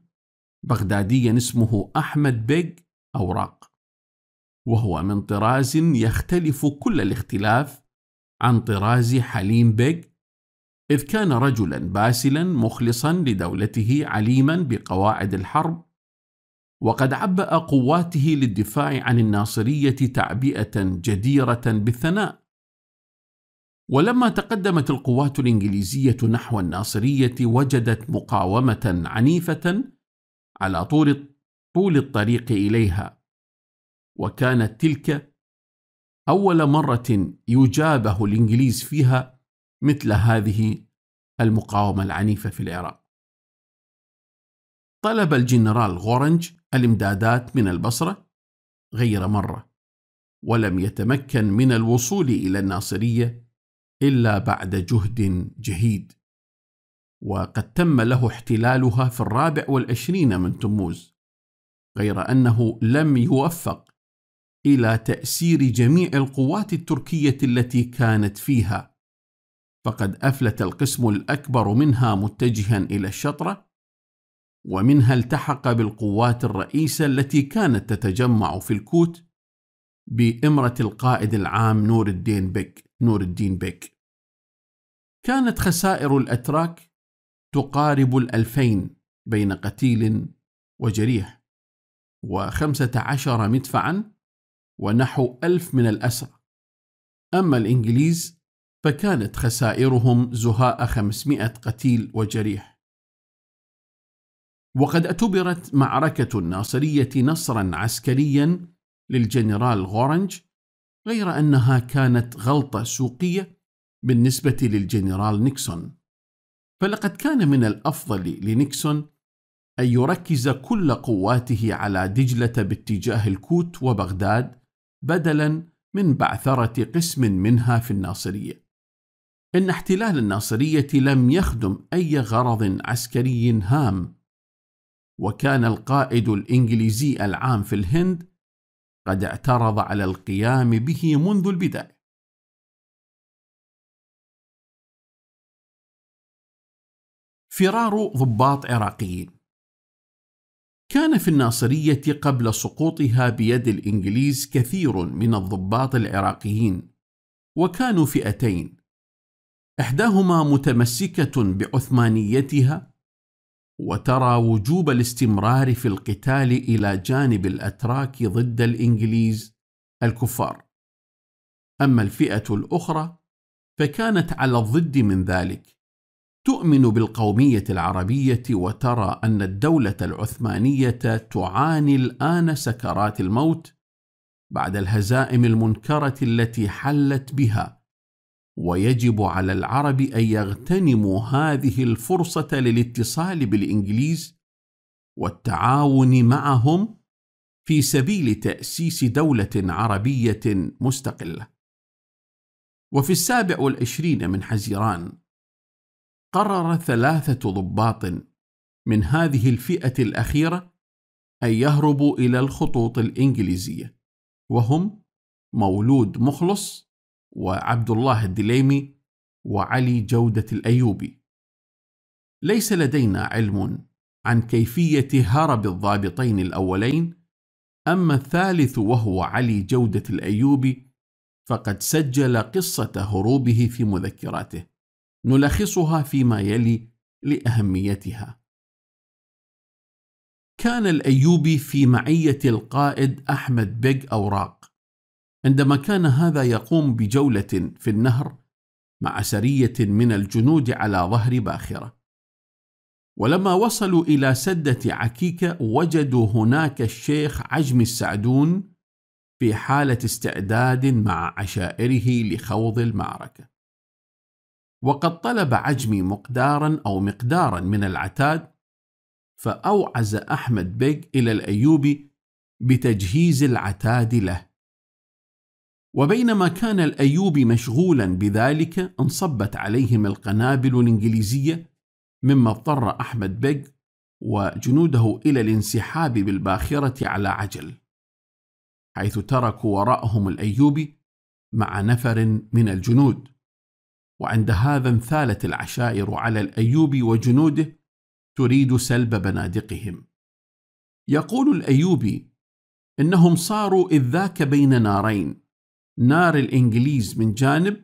بغداديا اسمه أحمد بيج أوراق وهو من طراز يختلف كل الاختلاف عن طراز حليم بيج إذ كان رجلا باسلا مخلصا لدولته عليما بقواعد الحرب وقد عبأ قواته للدفاع عن الناصرية تعبئة جديرة بالثناء ولما تقدمت القوات الإنجليزية نحو الناصرية وجدت مقاومة عنيفة على طول طول الطريق إليها وكانت تلك أول مرة يجابه الإنجليز فيها مثل هذه المقاومة العنيفة في العراق. طلب الجنرال غورنج الإمدادات من البصرة غير مرة، ولم يتمكن من الوصول إلى الناصرية إلا بعد جهد جهيد، وقد تم له احتلالها في الرابع والعشرين من تموز، غير أنه لم يوفق إلى تأسير جميع القوات التركية التي كانت فيها، فقد أفلت القسم الأكبر منها متجها إلى الشطرة، ومنها التحق بالقوات الرئيسة التي كانت تتجمع في الكوت بإمرة القائد العام نور الدين بك نور الدين بك كانت خسائر الأتراك تقارب الألفين بين قتيل وجريح وخمسة عشر مدفعا ونحو ألف من الأسرى أما الإنجليز فكانت خسائرهم زهاء 500 قتيل وجريح وقد اعتبرت معركة الناصرية نصرا عسكريا للجنرال غورنج غير أنها كانت غلطة سوقية بالنسبة للجنرال نيكسون فلقد كان من الأفضل لنيكسون أن يركز كل قواته على دجلة باتجاه الكوت وبغداد بدلا من بعثرة قسم منها في الناصرية. إن احتلال الناصرية لم يخدم أي غرض عسكري هام، وكان القائد الإنجليزي العام في الهند قد اعترض على القيام به منذ البداية. فرار ضباط عراقيين كان في الناصرية قبل سقوطها بيد الإنجليز كثير من الضباط العراقيين، وكانوا فئتين، إحداهما متمسكة بعثمانيتها، وترى وجوب الاستمرار في القتال إلى جانب الأتراك ضد الإنجليز الكفار. أما الفئة الأخرى فكانت على الضد من ذلك، تؤمن بالقوميه العربيه وترى ان الدوله العثمانيه تعاني الان سكرات الموت بعد الهزائم المنكره التي حلت بها ويجب على العرب ان يغتنموا هذه الفرصه للاتصال بالانجليز والتعاون معهم في سبيل تاسيس دوله عربيه مستقله وفي السابع والعشرين من حزيران قرر ثلاثة ضباط من هذه الفئة الأخيرة أن يهربوا إلى الخطوط الإنجليزية وهم مولود مخلص وعبد الله الدليمي وعلي جودة الأيوبي ليس لدينا علم عن كيفية هرب الضابطين الأولين أما الثالث وهو علي جودة الأيوبي فقد سجل قصة هروبه في مذكراته نلخصها فيما يلي لأهميتها كان الأيوبي في معية القائد أحمد بيج أوراق عندما كان هذا يقوم بجولة في النهر مع سرية من الجنود على ظهر باخرة ولما وصلوا إلى سدة عكيكة وجدوا هناك الشيخ عجم السعدون في حالة استعداد مع عشائره لخوض المعركة وقد طلب عجمي مقدارا أو مقدارا من العتاد فأوعز أحمد بيك إلى الأيوبي بتجهيز العتاد له وبينما كان الأيوبي مشغولا بذلك انصبت عليهم القنابل الإنجليزية مما اضطر أحمد بيج وجنوده إلى الانسحاب بالباخرة على عجل حيث تركوا وراءهم الأيوبي مع نفر من الجنود وعند هذا انثالت العشائر على الأيوبي وجنوده تريد سلب بنادقهم يقول الأيوبي إنهم صاروا إذ ذاك بين نارين نار الإنجليز من جانب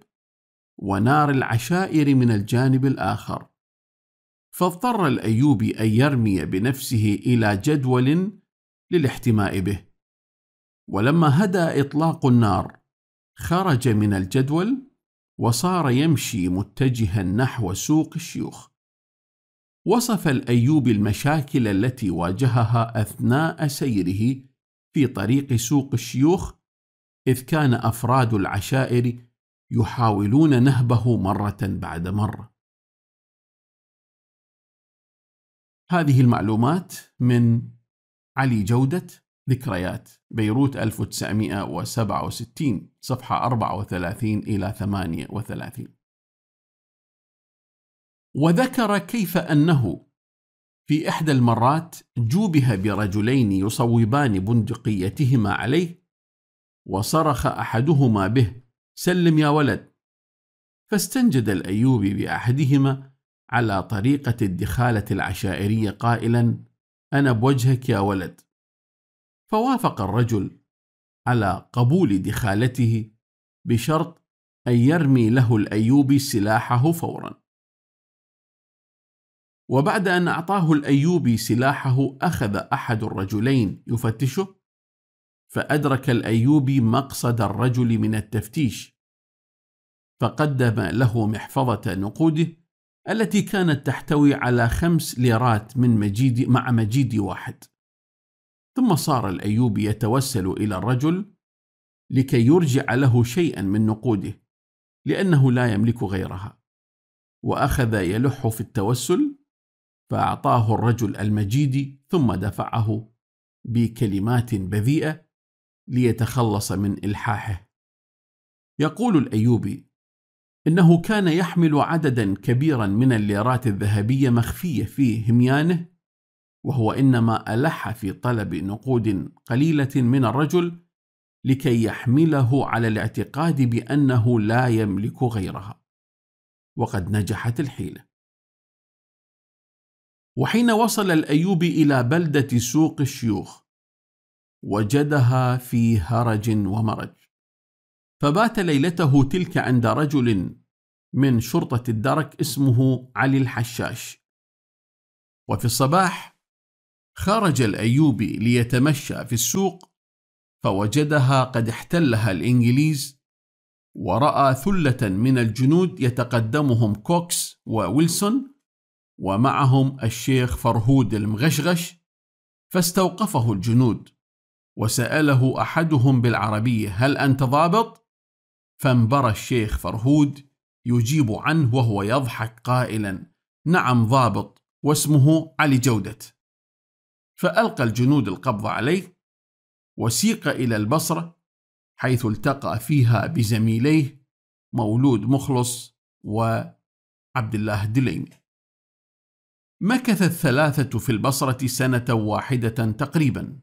ونار العشائر من الجانب الآخر فاضطر الأيوبي أن يرمي بنفسه إلى جدول للاحتماء به ولما هدا إطلاق النار خرج من الجدول وصار يمشي متجها نحو سوق الشيوخ وصف الايوبي المشاكل التي واجهها اثناء سيره في طريق سوق الشيوخ اذ كان افراد العشائر يحاولون نهبه مره بعد مره هذه المعلومات من علي جوده ذكريات بيروت 1967 صفحة 34 إلى 38 وذكر كيف أنه في إحدى المرات جوبه برجلين يصوبان بندقيتهما عليه وصرخ أحدهما به سلم يا ولد فاستنجد الأيوبي بأحدهما على طريقة الدخالة العشائرية قائلا أنا بوجهك يا ولد فوافق الرجل على قبول دخالته بشرط أن يرمي له الأيوبي سلاحه فورا وبعد أن أعطاه الأيوبي سلاحه أخذ أحد الرجلين يفتشه فأدرك الأيوبي مقصد الرجل من التفتيش فقدم له محفظة نقوده التي كانت تحتوي على خمس ليرات من مجيد مع مجيد واحد ثم صار الأيوبي يتوسل إلى الرجل لكي يرجع له شيئا من نقوده لأنه لا يملك غيرها وأخذ يلح في التوسل فأعطاه الرجل المجيد ثم دفعه بكلمات بذيئة ليتخلص من إلحاحه يقول الأيوبي إنه كان يحمل عددا كبيرا من الليرات الذهبية مخفية في هميانه وهو انما الح في طلب نقود قليله من الرجل لكي يحمله على الاعتقاد بانه لا يملك غيرها وقد نجحت الحيله وحين وصل الايوبي الى بلده سوق الشيوخ وجدها في هرج ومرج فبات ليلته تلك عند رجل من شرطه الدرك اسمه علي الحشاش وفي الصباح خرج الأيوبي ليتمشى في السوق فوجدها قد احتلها الإنجليز ورأى ثلة من الجنود يتقدمهم كوكس وويلسون ومعهم الشيخ فرهود المغشغش فاستوقفه الجنود وسأله أحدهم بالعربية هل أنت ضابط؟ فانبرى الشيخ فرهود يجيب عنه وهو يضحك قائلا نعم ضابط واسمه علي جودة فألقى الجنود القبض عليه وسيق إلى البصرة حيث التقى فيها بزميليه مولود مخلص وعبد الله دليم مكث الثلاثة في البصرة سنة واحدة تقريبا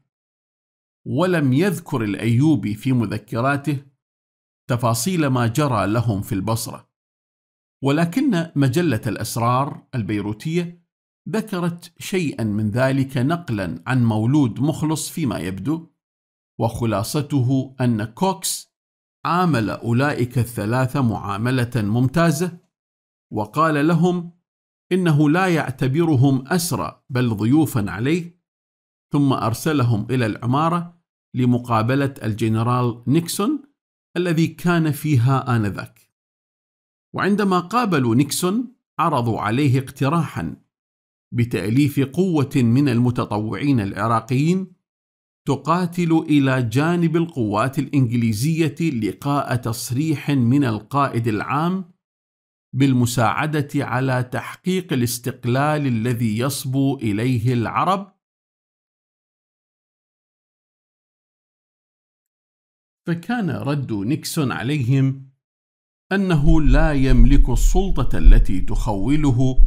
ولم يذكر الأيوبي في مذكراته تفاصيل ما جرى لهم في البصرة ولكن مجلة الأسرار البيروتية ذكرت شيئا من ذلك نقلا عن مولود مخلص فيما يبدو وخلاصته أن كوكس عامل أولئك الثلاثة معاملة ممتازة وقال لهم إنه لا يعتبرهم أسرى بل ضيوفا عليه ثم أرسلهم إلى العمارة لمقابلة الجنرال نيكسون الذي كان فيها آنذاك وعندما قابلوا نيكسون عرضوا عليه اقتراحا بتأليف قوة من المتطوعين العراقيين تقاتل إلى جانب القوات الإنجليزية لقاء تصريح من القائد العام بالمساعدة على تحقيق الاستقلال الذي يصبو إليه العرب فكان رد نيكسون عليهم أنه لا يملك السلطة التي تخوله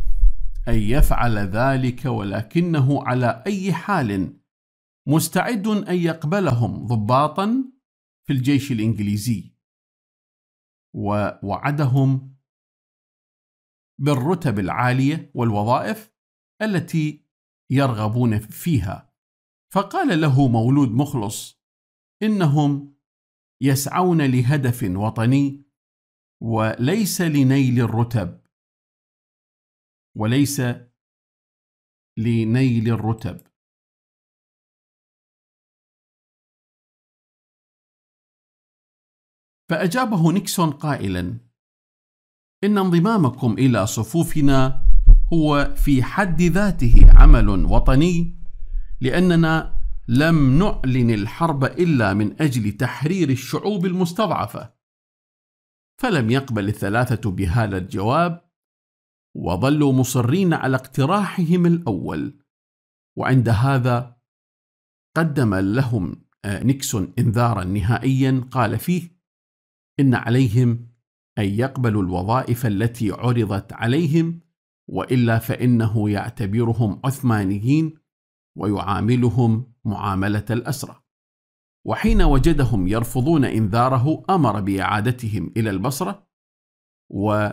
أن يفعل ذلك ولكنه على أي حال مستعد أن يقبلهم ضباطا في الجيش الإنجليزي ووعدهم بالرتب العالية والوظائف التي يرغبون فيها فقال له مولود مخلص إنهم يسعون لهدف وطني وليس لنيل الرتب وليس لنيل الرتب فأجابه نيكسون قائلا إن انضمامكم إلى صفوفنا هو في حد ذاته عمل وطني لأننا لم نعلن الحرب إلا من أجل تحرير الشعوب المستضعفة فلم يقبل الثلاثة بهذا الجواب وظلوا مصرين على اقتراحهم الأول وعند هذا قدم لهم آه، نيكسون إنذارا نهائيا قال فيه إن عليهم أن يقبلوا الوظائف التي عرضت عليهم وإلا فإنه يعتبرهم عثمانيين ويعاملهم معاملة الأسرة وحين وجدهم يرفضون إنذاره أمر بإعادتهم إلى البصرة و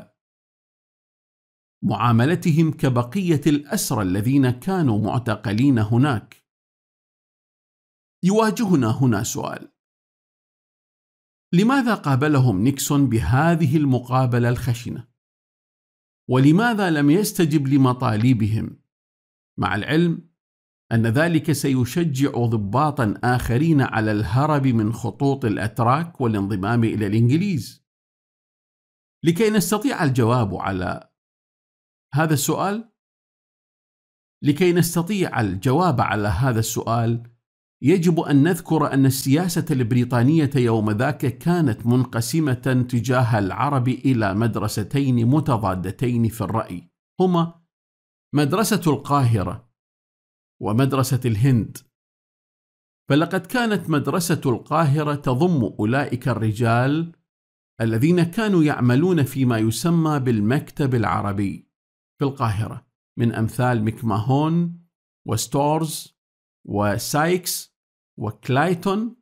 معاملتهم كبقية الأسرى الذين كانوا معتقلين هناك. يواجهنا هنا سؤال: لماذا قابلهم نيكسون بهذه المقابلة الخشنة؟ ولماذا لم يستجب لمطالبهم؟ مع العلم أن ذلك سيشجع ضباطا آخرين على الهرب من خطوط الأتراك والانضمام إلى الإنجليز. لكي نستطيع الجواب على هذا السؤال لكي نستطيع الجواب على هذا السؤال يجب ان نذكر ان السياسه البريطانيه يوم ذاك كانت منقسمه تجاه العرب الى مدرستين متضادتين في الراي هما مدرسه القاهره ومدرسه الهند فلقد كانت مدرسه القاهره تضم اولئك الرجال الذين كانوا يعملون فيما يسمى بالمكتب العربي في القاهرة من أمثال مكماهون وستورز وسايكس وكلايتون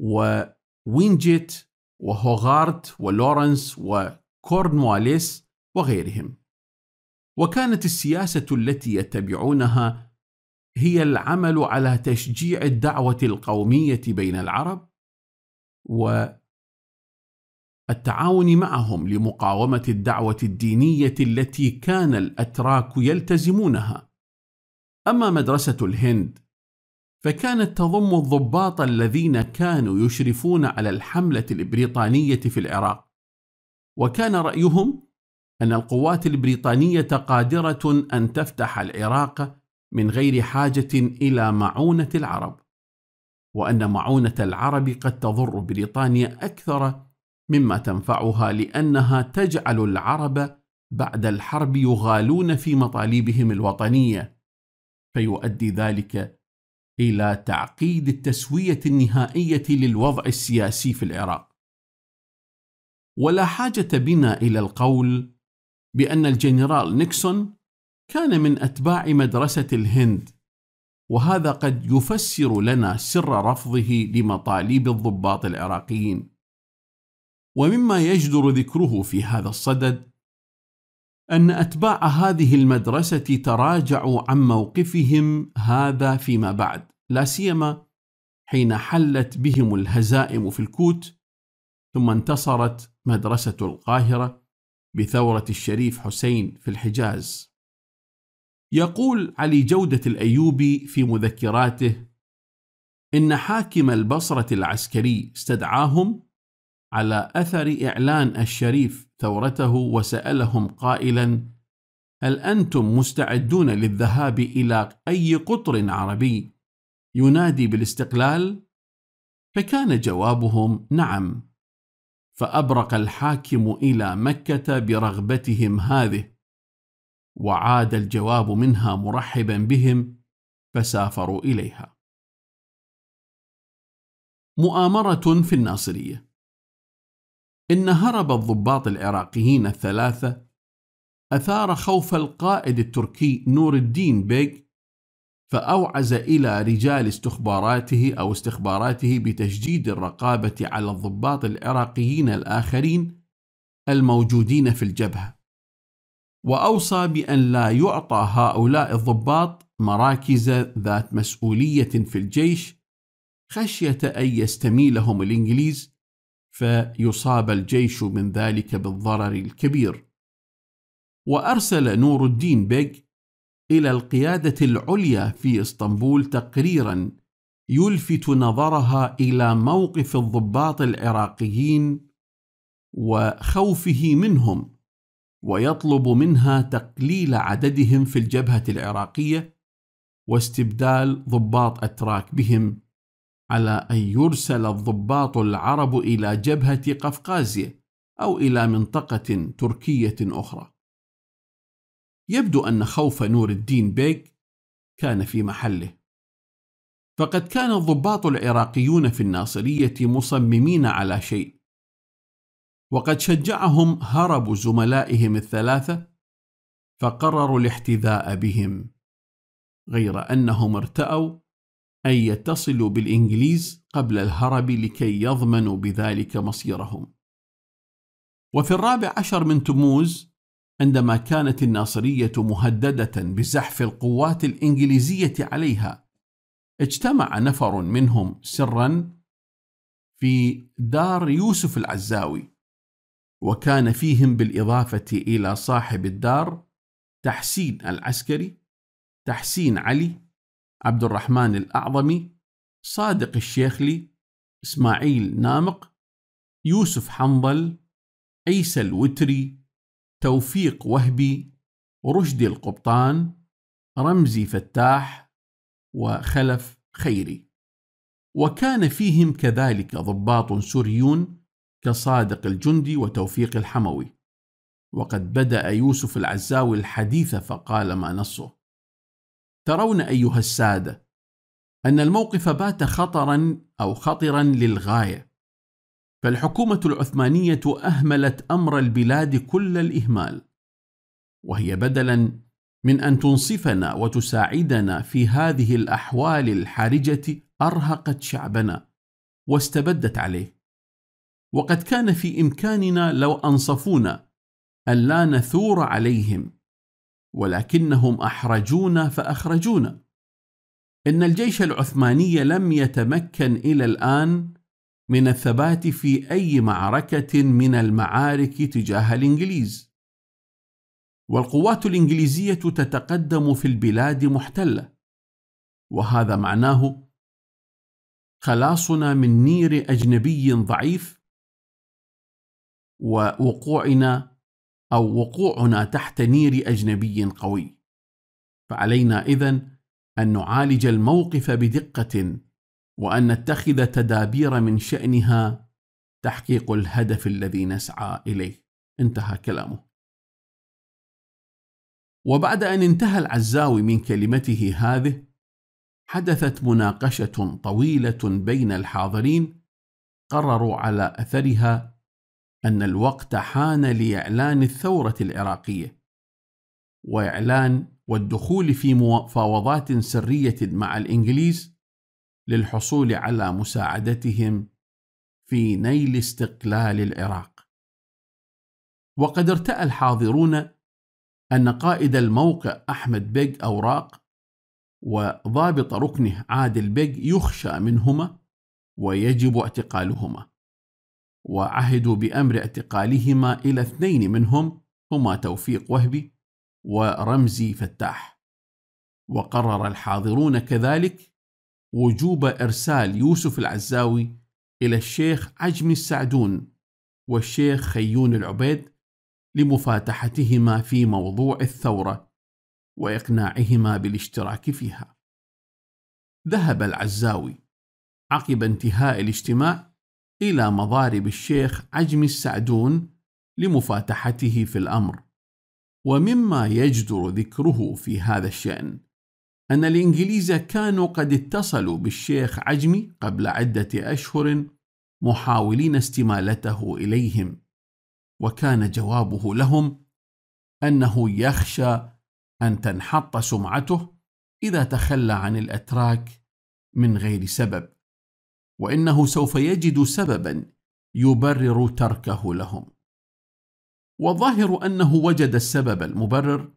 ووينجيت وهوغارت ولورنس وكورنواليس وغيرهم وكانت السياسة التي يتبعونها هي العمل على تشجيع الدعوة القومية بين العرب و التعاون معهم لمقاومة الدعوة الدينية التي كان الأتراك يلتزمونها. أما مدرسة الهند فكانت تضم الضباط الذين كانوا يشرفون على الحملة البريطانية في العراق، وكان رأيهم أن القوات البريطانية قادرة أن تفتح العراق من غير حاجة إلى معونة العرب، وأن معونة العرب قد تضر بريطانيا أكثر مما تنفعها لأنها تجعل العرب بعد الحرب يغالون في مطالبهم الوطنية فيؤدي ذلك إلى تعقيد التسوية النهائية للوضع السياسي في العراق ولا حاجة بنا إلى القول بأن الجنرال نيكسون كان من أتباع مدرسة الهند وهذا قد يفسر لنا سر رفضه لمطالب الضباط العراقيين ومما يجدر ذكره في هذا الصدد أن أتباع هذه المدرسة تراجعوا عن موقفهم هذا فيما بعد، لا سيما حين حلت بهم الهزائم في الكوت، ثم انتصرت مدرسة القاهرة بثورة الشريف حسين في الحجاز. يقول علي جودة الأيوبي في مذكراته: إن حاكم البصرة العسكري استدعاهم على اثر اعلان الشريف ثورته وسالهم قائلا هل انتم مستعدون للذهاب الى اي قطر عربي ينادي بالاستقلال فكان جوابهم نعم فابرق الحاكم الى مكه برغبتهم هذه وعاد الجواب منها مرحبا بهم فسافروا اليها مؤامره في الناصريه إن هرب الضباط العراقيين الثلاثة أثار خوف القائد التركي نور الدين بيغ فأوعز إلى رجال استخباراته أو استخباراته بتشديد الرقابة على الضباط العراقيين الآخرين الموجودين في الجبهة وأوصى بأن لا يعطى هؤلاء الضباط مراكز ذات مسؤولية في الجيش خشية أن يستميلهم الإنجليز فيصاب الجيش من ذلك بالضرر الكبير وأرسل نور الدين بيك إلى القيادة العليا في اسطنبول تقريرا يلفت نظرها إلى موقف الضباط العراقيين وخوفه منهم ويطلب منها تقليل عددهم في الجبهة العراقية واستبدال ضباط أتراك بهم على أن يرسل الضباط العرب إلى جبهة قفقازيا أو إلى منطقة تركية أخرى. يبدو أن خوف نور الدين بيك كان في محله. فقد كان الضباط العراقيون في الناصرية مصممين على شيء، وقد شجعهم هرب زملائهم الثلاثة، فقرروا الاحتذاء بهم، غير أنهم ارتأوا أن يتصلوا بالإنجليز قبل الهرب لكي يضمنوا بذلك مصيرهم. وفي الرابع عشر من تموز عندما كانت الناصرية مهددة بزحف القوات الإنجليزية عليها، اجتمع نفر منهم سرًا في دار يوسف العزاوي، وكان فيهم بالإضافة إلى صاحب الدار تحسين العسكري، تحسين علي، عبد الرحمن الأعظمي صادق الشيخلي إسماعيل نامق يوسف حنظل عيسى الوتري توفيق وهبي رشدي القبطان رمزي فتاح وخلف خيري وكان فيهم كذلك ضباط سوريون كصادق الجندي وتوفيق الحموي وقد بدأ يوسف العزاوي الحديث فقال ما نصه ترون أيها السادة أن الموقف بات خطرا أو خطرا للغاية فالحكومة العثمانية أهملت أمر البلاد كل الإهمال وهي بدلا من أن تنصفنا وتساعدنا في هذه الأحوال الحرجة أرهقت شعبنا واستبدت عليه وقد كان في إمكاننا لو أنصفونا أن لا نثور عليهم ولكنهم احرجونا فاخرجونا ان الجيش العثماني لم يتمكن الى الان من الثبات في اي معركه من المعارك تجاه الانجليز والقوات الانجليزيه تتقدم في البلاد محتله وهذا معناه خلاصنا من نير اجنبي ضعيف ووقوعنا أو وقوعنا تحت نير أجنبي قوي فعلينا إذن أن نعالج الموقف بدقة وأن نتخذ تدابير من شأنها تحقيق الهدف الذي نسعى إليه انتهى كلامه وبعد أن انتهى العزاوي من كلمته هذه حدثت مناقشة طويلة بين الحاضرين قرروا على أثرها أن الوقت حان لإعلان الثورة العراقية وإعلان والدخول في مفاوضات سرية مع الإنجليز للحصول على مساعدتهم في نيل استقلال العراق وقد ارتأى الحاضرون أن قائد الموقع أحمد بيج أوراق وضابط ركنه عادل بيج يخشى منهما ويجب اعتقالهما وعهدوا بأمر اعتقالهما إلى اثنين منهم هما توفيق وهبي ورمزي فتاح وقرر الحاضرون كذلك وجوب إرسال يوسف العزاوي إلى الشيخ عجمي السعدون والشيخ خيون العبيد لمفاتحتهما في موضوع الثورة وإقناعهما بالاشتراك فيها ذهب العزاوي عقب انتهاء الاجتماع إلى مضارب الشيخ عجم السعدون لمفاتحته في الأمر ومما يجدر ذكره في هذا الشأن أن الإنجليز كانوا قد اتصلوا بالشيخ عجمي قبل عدة أشهر محاولين استمالته إليهم وكان جوابه لهم أنه يخشى أن تنحط سمعته إذا تخلى عن الأتراك من غير سبب وانه سوف يجد سببا يبرر تركه لهم وظاهر انه وجد السبب المبرر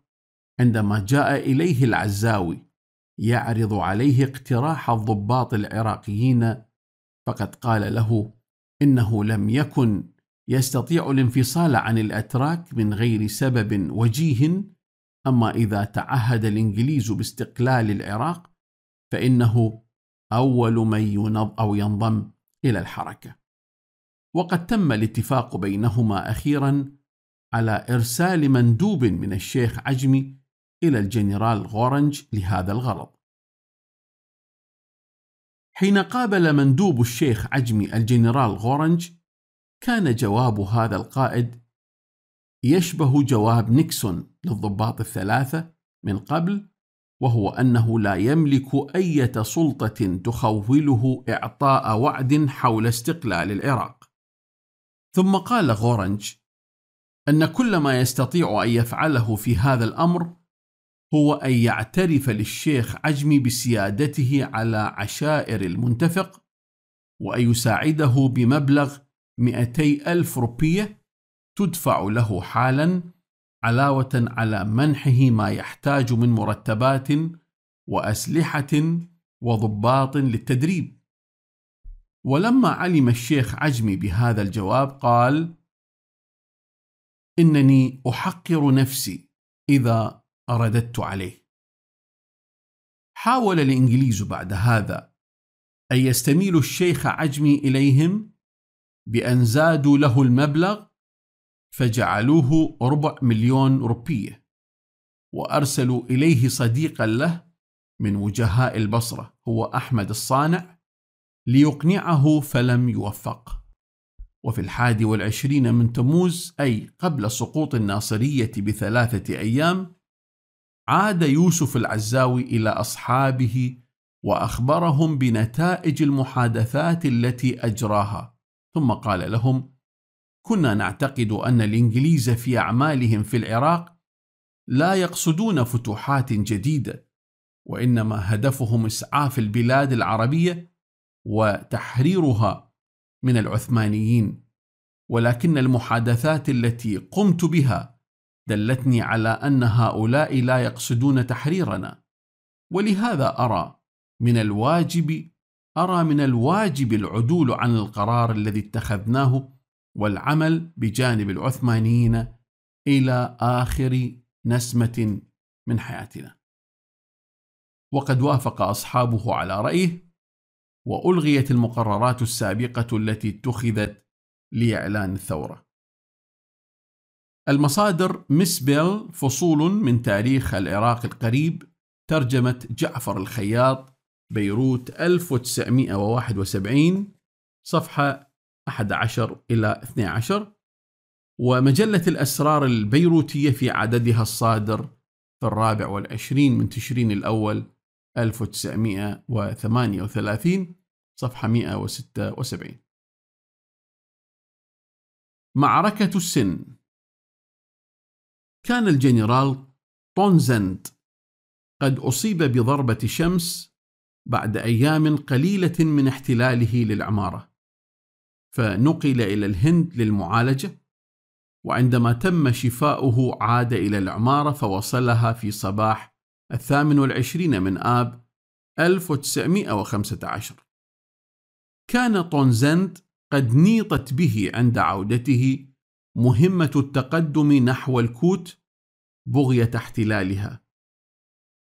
عندما جاء اليه العزاوي يعرض عليه اقتراح الضباط العراقيين فقد قال له انه لم يكن يستطيع الانفصال عن الاتراك من غير سبب وجيه اما اذا تعهد الانجليز باستقلال العراق فانه أول من ينض أو ينضم إلى الحركة وقد تم الاتفاق بينهما أخيرا على إرسال مندوب من الشيخ عجمي إلى الجنرال غورنج لهذا الغرض حين قابل مندوب الشيخ عجمي الجنرال غورنج كان جواب هذا القائد يشبه جواب نيكسون للضباط الثلاثة من قبل وهو أنه لا يملك أي سلطة تخوله إعطاء وعد حول استقلال العراق. ثم قال غورنج: أن كل ما يستطيع أن يفعله في هذا الأمر هو أن يعترف للشيخ عجمي بسيادته على عشائر المنتفق وأن يساعده بمبلغ 200 ألف روبية تدفع له حالا علاوة على منحه ما يحتاج من مرتبات وأسلحة وضباط للتدريب. ولما علم الشيخ عجمي بهذا الجواب قال: إنني أحقر نفسي إذا رددت عليه. حاول الإنجليز بعد هذا أن يستميلوا الشيخ عجمي إليهم بأن زادوا له المبلغ فجعلوه ربع مليون روبية وأرسلوا إليه صديقا له من وجهاء البصرة هو أحمد الصانع ليقنعه فلم يوفق وفي الحادي والعشرين من تموز أي قبل سقوط الناصرية بثلاثة أيام عاد يوسف العزاوي إلى أصحابه وأخبرهم بنتائج المحادثات التي أجراها ثم قال لهم كنا نعتقد أن الإنجليز في أعمالهم في العراق لا يقصدون فتوحات جديدة وإنما هدفهم إسعاف البلاد العربية وتحريرها من العثمانيين ولكن المحادثات التي قمت بها دلتني على أن هؤلاء لا يقصدون تحريرنا ولهذا أرى من الواجب أرى من الواجب العدول عن القرار الذي اتخذناه والعمل بجانب العثمانيين إلى آخر نسمة من حياتنا. وقد وافق أصحابه على رأيه، وألغيت المقررات السابقة التي اتخذت لإعلان الثورة. المصادر مسبيل فصول من تاريخ العراق القريب ترجمة جعفر الخياط بيروت 1971 صفحة 11 إلى 12 ومجلة الأسرار البيروتية في عددها الصادر في الرابع والعشرين من تشرين الأول 1938 صفحة 176 معركة السن كان الجنرال طونزند قد أصيب بضربة شمس بعد أيام قليلة من احتلاله للعمارة فنقل إلى الهند للمعالجة وعندما تم شفاؤه عاد إلى العمارة فوصلها في صباح الثامن والعشرين من آب 1915 كان طونزند قد نيطت به عند عودته مهمة التقدم نحو الكوت بغية احتلالها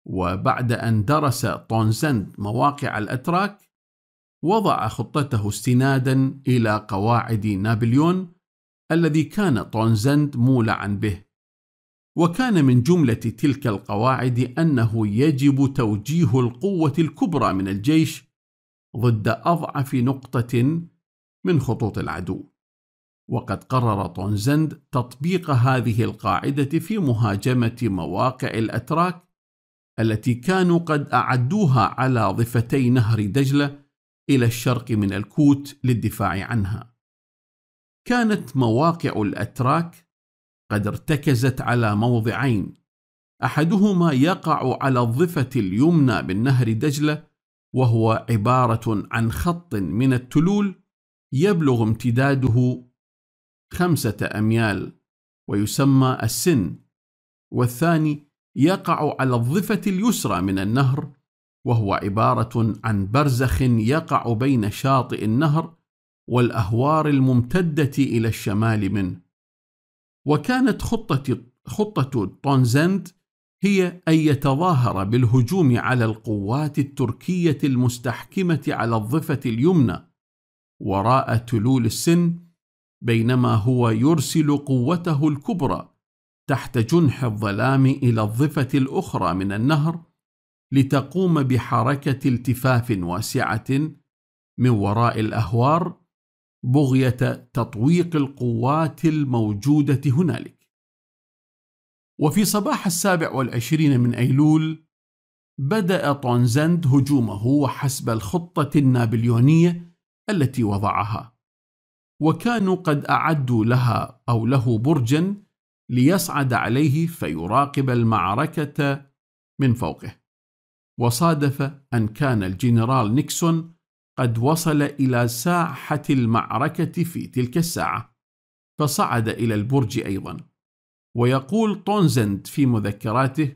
وبعد أن درس طونزند مواقع الأتراك وضع خطته استنادا إلى قواعد نابليون الذي كان طونزند مولعا به وكان من جملة تلك القواعد أنه يجب توجيه القوة الكبرى من الجيش ضد أضعف نقطة من خطوط العدو وقد قرر طونزند تطبيق هذه القاعدة في مهاجمة مواقع الأتراك التي كانوا قد أعدوها على ضفتي نهر دجلة إلى الشرق من الكوت للدفاع عنها. كانت مواقع الأتراك قد ارتكزت على موضعين، أحدهما يقع على الضفة اليمنى من نهر دجلة، وهو عبارة عن خط من التلول يبلغ امتداده خمسة أميال ويسمى السن، والثاني يقع على الضفة اليسرى من النهر وهو عبارة عن برزخ يقع بين شاطئ النهر والأهوار الممتدة إلى الشمال منه. وكانت خطة خطة تونزند هي أن يتظاهر بالهجوم على القوات التركية المستحكمة على الضفة اليمنى وراء تلول السن بينما هو يرسل قوته الكبرى تحت جنح الظلام إلى الضفة الأخرى من النهر لتقوم بحركة التفاف واسعة من وراء الأهوار بغية تطويق القوات الموجودة هنالك. وفي صباح السابع والعشرين من أيلول بدأ طونزند هجومه وحسب الخطة النابليونية التي وضعها، وكانوا قد أعدوا لها أو له برجًا ليصعد عليه فيراقب المعركة من فوقه. وصادف أن كان الجنرال نيكسون قد وصل إلى ساحة المعركة في تلك الساعة، فصعد إلى البرج أيضا، ويقول طونزند في مذكراته: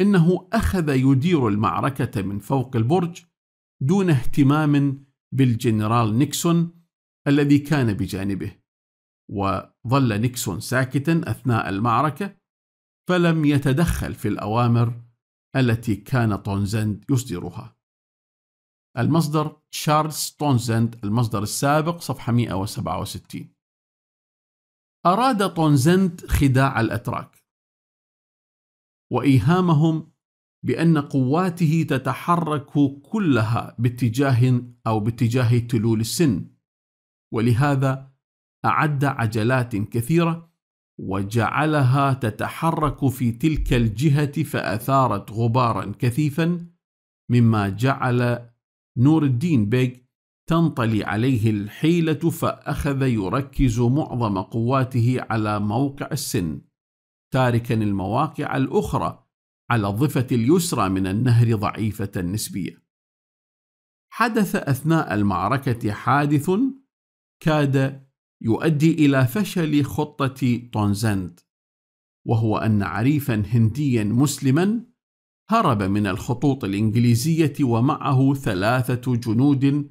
إنه أخذ يدير المعركة من فوق البرج دون اهتمام بالجنرال نيكسون الذي كان بجانبه، وظل نيكسون ساكتا أثناء المعركة، فلم يتدخل في الأوامر التي كان تونزند يصدرها المصدر تشارلز تونزند المصدر السابق صفحة 167 أراد تونزند خداع الأتراك وإيهامهم بأن قواته تتحرك كلها باتجاه أو باتجاه تلول السن ولهذا أعد عجلات كثيرة وجعلها تتحرك في تلك الجهة فأثارت غبارا كثيفا مما جعل نور الدين بيك تنطلي عليه الحيلة فأخذ يركز معظم قواته على موقع السن تاركا المواقع الأخرى على الضفة اليسرى من النهر ضعيفة النسبية حدث أثناء المعركة حادث كاد يؤدي إلى فشل خطة طونزند وهو أن عريفا هنديا مسلما هرب من الخطوط الإنجليزية ومعه ثلاثة جنود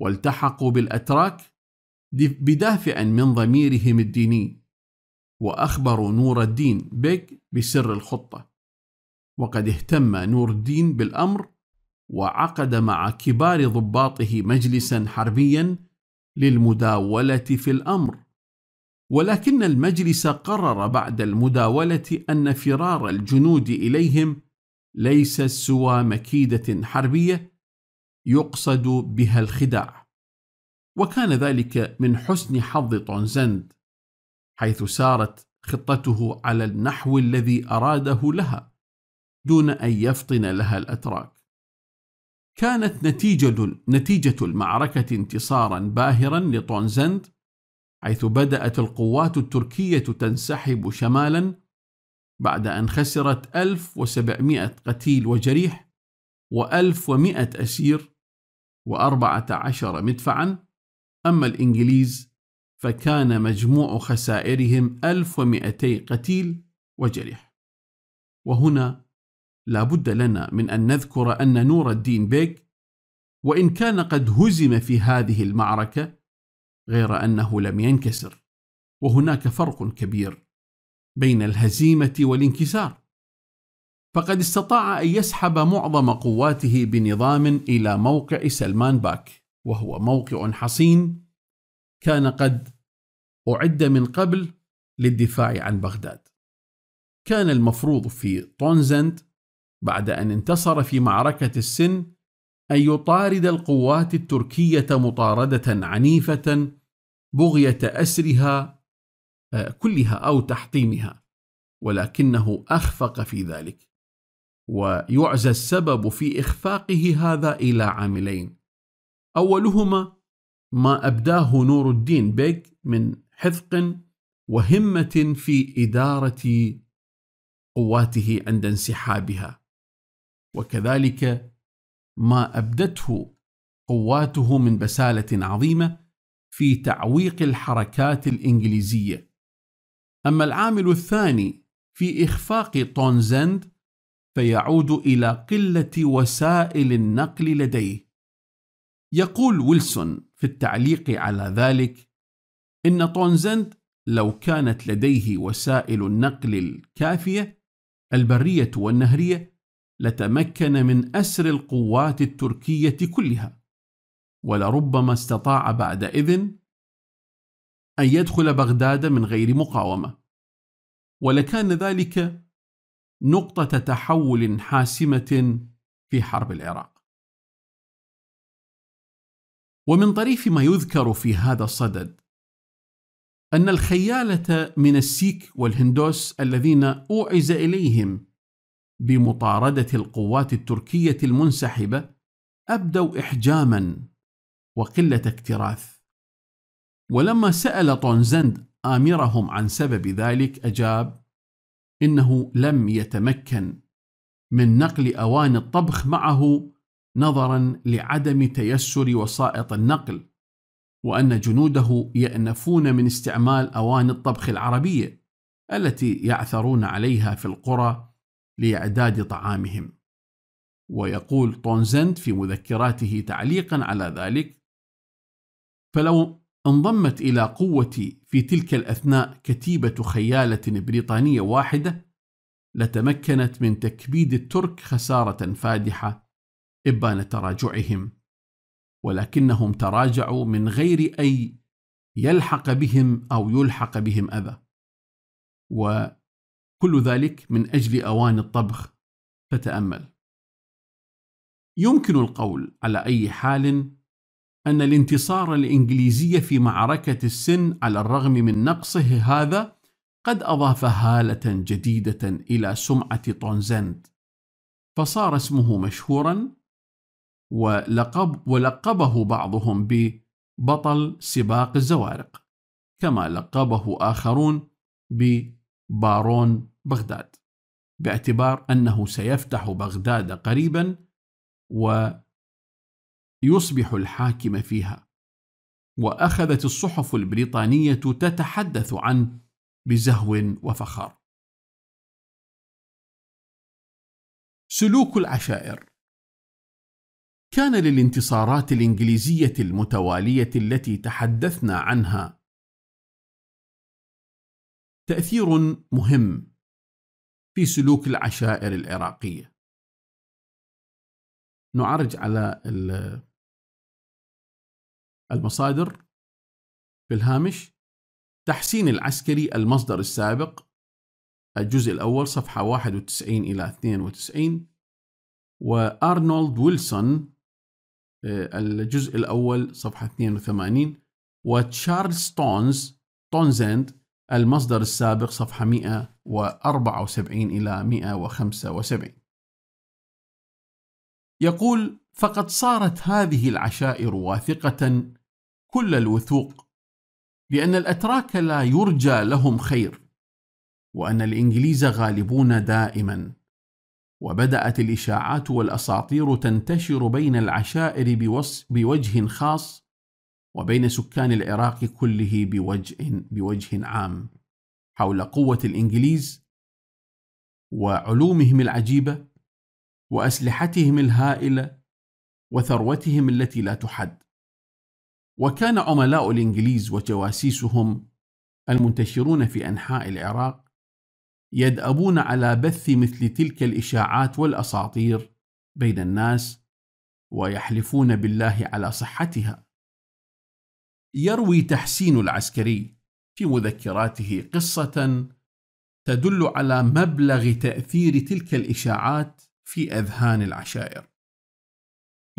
والتحقوا بالأتراك بدافع من ضميرهم الديني وأخبروا نور الدين بيك بسر الخطة وقد اهتم نور الدين بالأمر وعقد مع كبار ضباطه مجلسا حربيا للمداوله في الامر ولكن المجلس قرر بعد المداوله ان فرار الجنود اليهم ليس سوى مكيده حربيه يقصد بها الخداع وكان ذلك من حسن حظ طونزند حيث سارت خطته على النحو الذي اراده لها دون ان يفطن لها الاتراك كانت نتيجة نتيجة المعركة انتصارا باهرا لطونزند حيث بدأت القوات التركية تنسحب شمالا بعد أن خسرت 1700 قتيل وجريح و1100 أسير و14 مدفعا أما الإنجليز فكان مجموع خسائرهم 1200 قتيل وجريح وهنا لا بد لنا من أن نذكر أن نور الدين بيك وإن كان قد هزم في هذه المعركة غير أنه لم ينكسر وهناك فرق كبير بين الهزيمة والانكسار فقد استطاع أن يسحب معظم قواته بنظام إلى موقع سلمان باك وهو موقع حصين كان قد أعد من قبل للدفاع عن بغداد كان المفروض في طونزنت بعد أن انتصر في معركة السن أن يطارد القوات التركية مطاردة عنيفة بغية أسرها آه، كلها أو تحطيمها ولكنه أخفق في ذلك ويعزى السبب في إخفاقه هذا إلى عاملين أولهما ما أبداه نور الدين بيك من حذق وهمة في إدارة قواته عند انسحابها وكذلك ما أبدته قواته من بسالة عظيمة في تعويق الحركات الإنجليزية أما العامل الثاني في إخفاق تونزند فيعود إلى قلة وسائل النقل لديه يقول ويلسون في التعليق على ذلك إن تونزند لو كانت لديه وسائل النقل الكافية البرية والنهرية لتمكن من أسر القوات التركية كلها ولربما استطاع بعدئذ أن يدخل بغداد من غير مقاومة ولكان ذلك نقطة تحول حاسمة في حرب العراق ومن طريف ما يذكر في هذا الصدد أن الخيالة من السيك والهندوس الذين أوعز إليهم بمطاردة القوات التركية المنسحبة أبدوا إحجامًا وقلة اكتراث. ولما سأل طونزند آمرهم عن سبب ذلك أجاب: إنه لم يتمكن من نقل أواني الطبخ معه نظرًا لعدم تيسر وسائط النقل، وأن جنوده يأنفون من استعمال أواني الطبخ العربية التي يعثرون عليها في القرى لإعداد طعامهم ويقول تونزنت في مذكراته تعليقا على ذلك فلو انضمت إلى قوتي في تلك الأثناء كتيبة خيالة بريطانية واحدة لتمكنت من تكبيد الترك خسارة فادحة إبان تراجعهم ولكنهم تراجعوا من غير أي يلحق بهم أو يلحق بهم أذى كل ذلك من أجل أوان الطبخ فتأمل يمكن القول على أي حال أن الانتصار الإنجليزي في معركة السن على الرغم من نقصه هذا قد أضاف هالة جديدة إلى سمعة تونزند فصار اسمه مشهورا ولقب ولقبه بعضهم ببطل سباق الزوارق كما لقبه آخرون ب بارون بغداد باعتبار أنه سيفتح بغداد قريبا ويصبح الحاكم فيها وأخذت الصحف البريطانية تتحدث عنه بزهو وفخر سلوك العشائر كان للانتصارات الإنجليزية المتوالية التي تحدثنا عنها تأثير مهم في سلوك العشائر العراقية نعرج على المصادر في الهامش تحسين العسكري المصدر السابق الجزء الأول صفحة 91 إلى 92 وأرنولد ويلسون آه، الجزء الأول صفحة 82 وتشارلز تونز تونزند المصدر السابق صفحة 174 إلى 175 يقول فقد صارت هذه العشائر واثقة كل الوثوق لأن الأتراك لا يرجى لهم خير وأن الإنجليز غالبون دائما وبدأت الإشاعات والأساطير تنتشر بين العشائر بوجه خاص وبين سكان العراق كله بوجه بوجه عام حول قوة الإنجليز وعلومهم العجيبة وأسلحتهم الهائلة وثروتهم التي لا تحد وكان عملاء الإنجليز وجواسيسهم المنتشرون في أنحاء العراق يدأبون على بث مثل تلك الإشاعات والأساطير بين الناس ويحلفون بالله على صحتها يروي تحسين العسكري في مذكراته قصة تدل على مبلغ تأثير تلك الإشاعات في أذهان العشائر.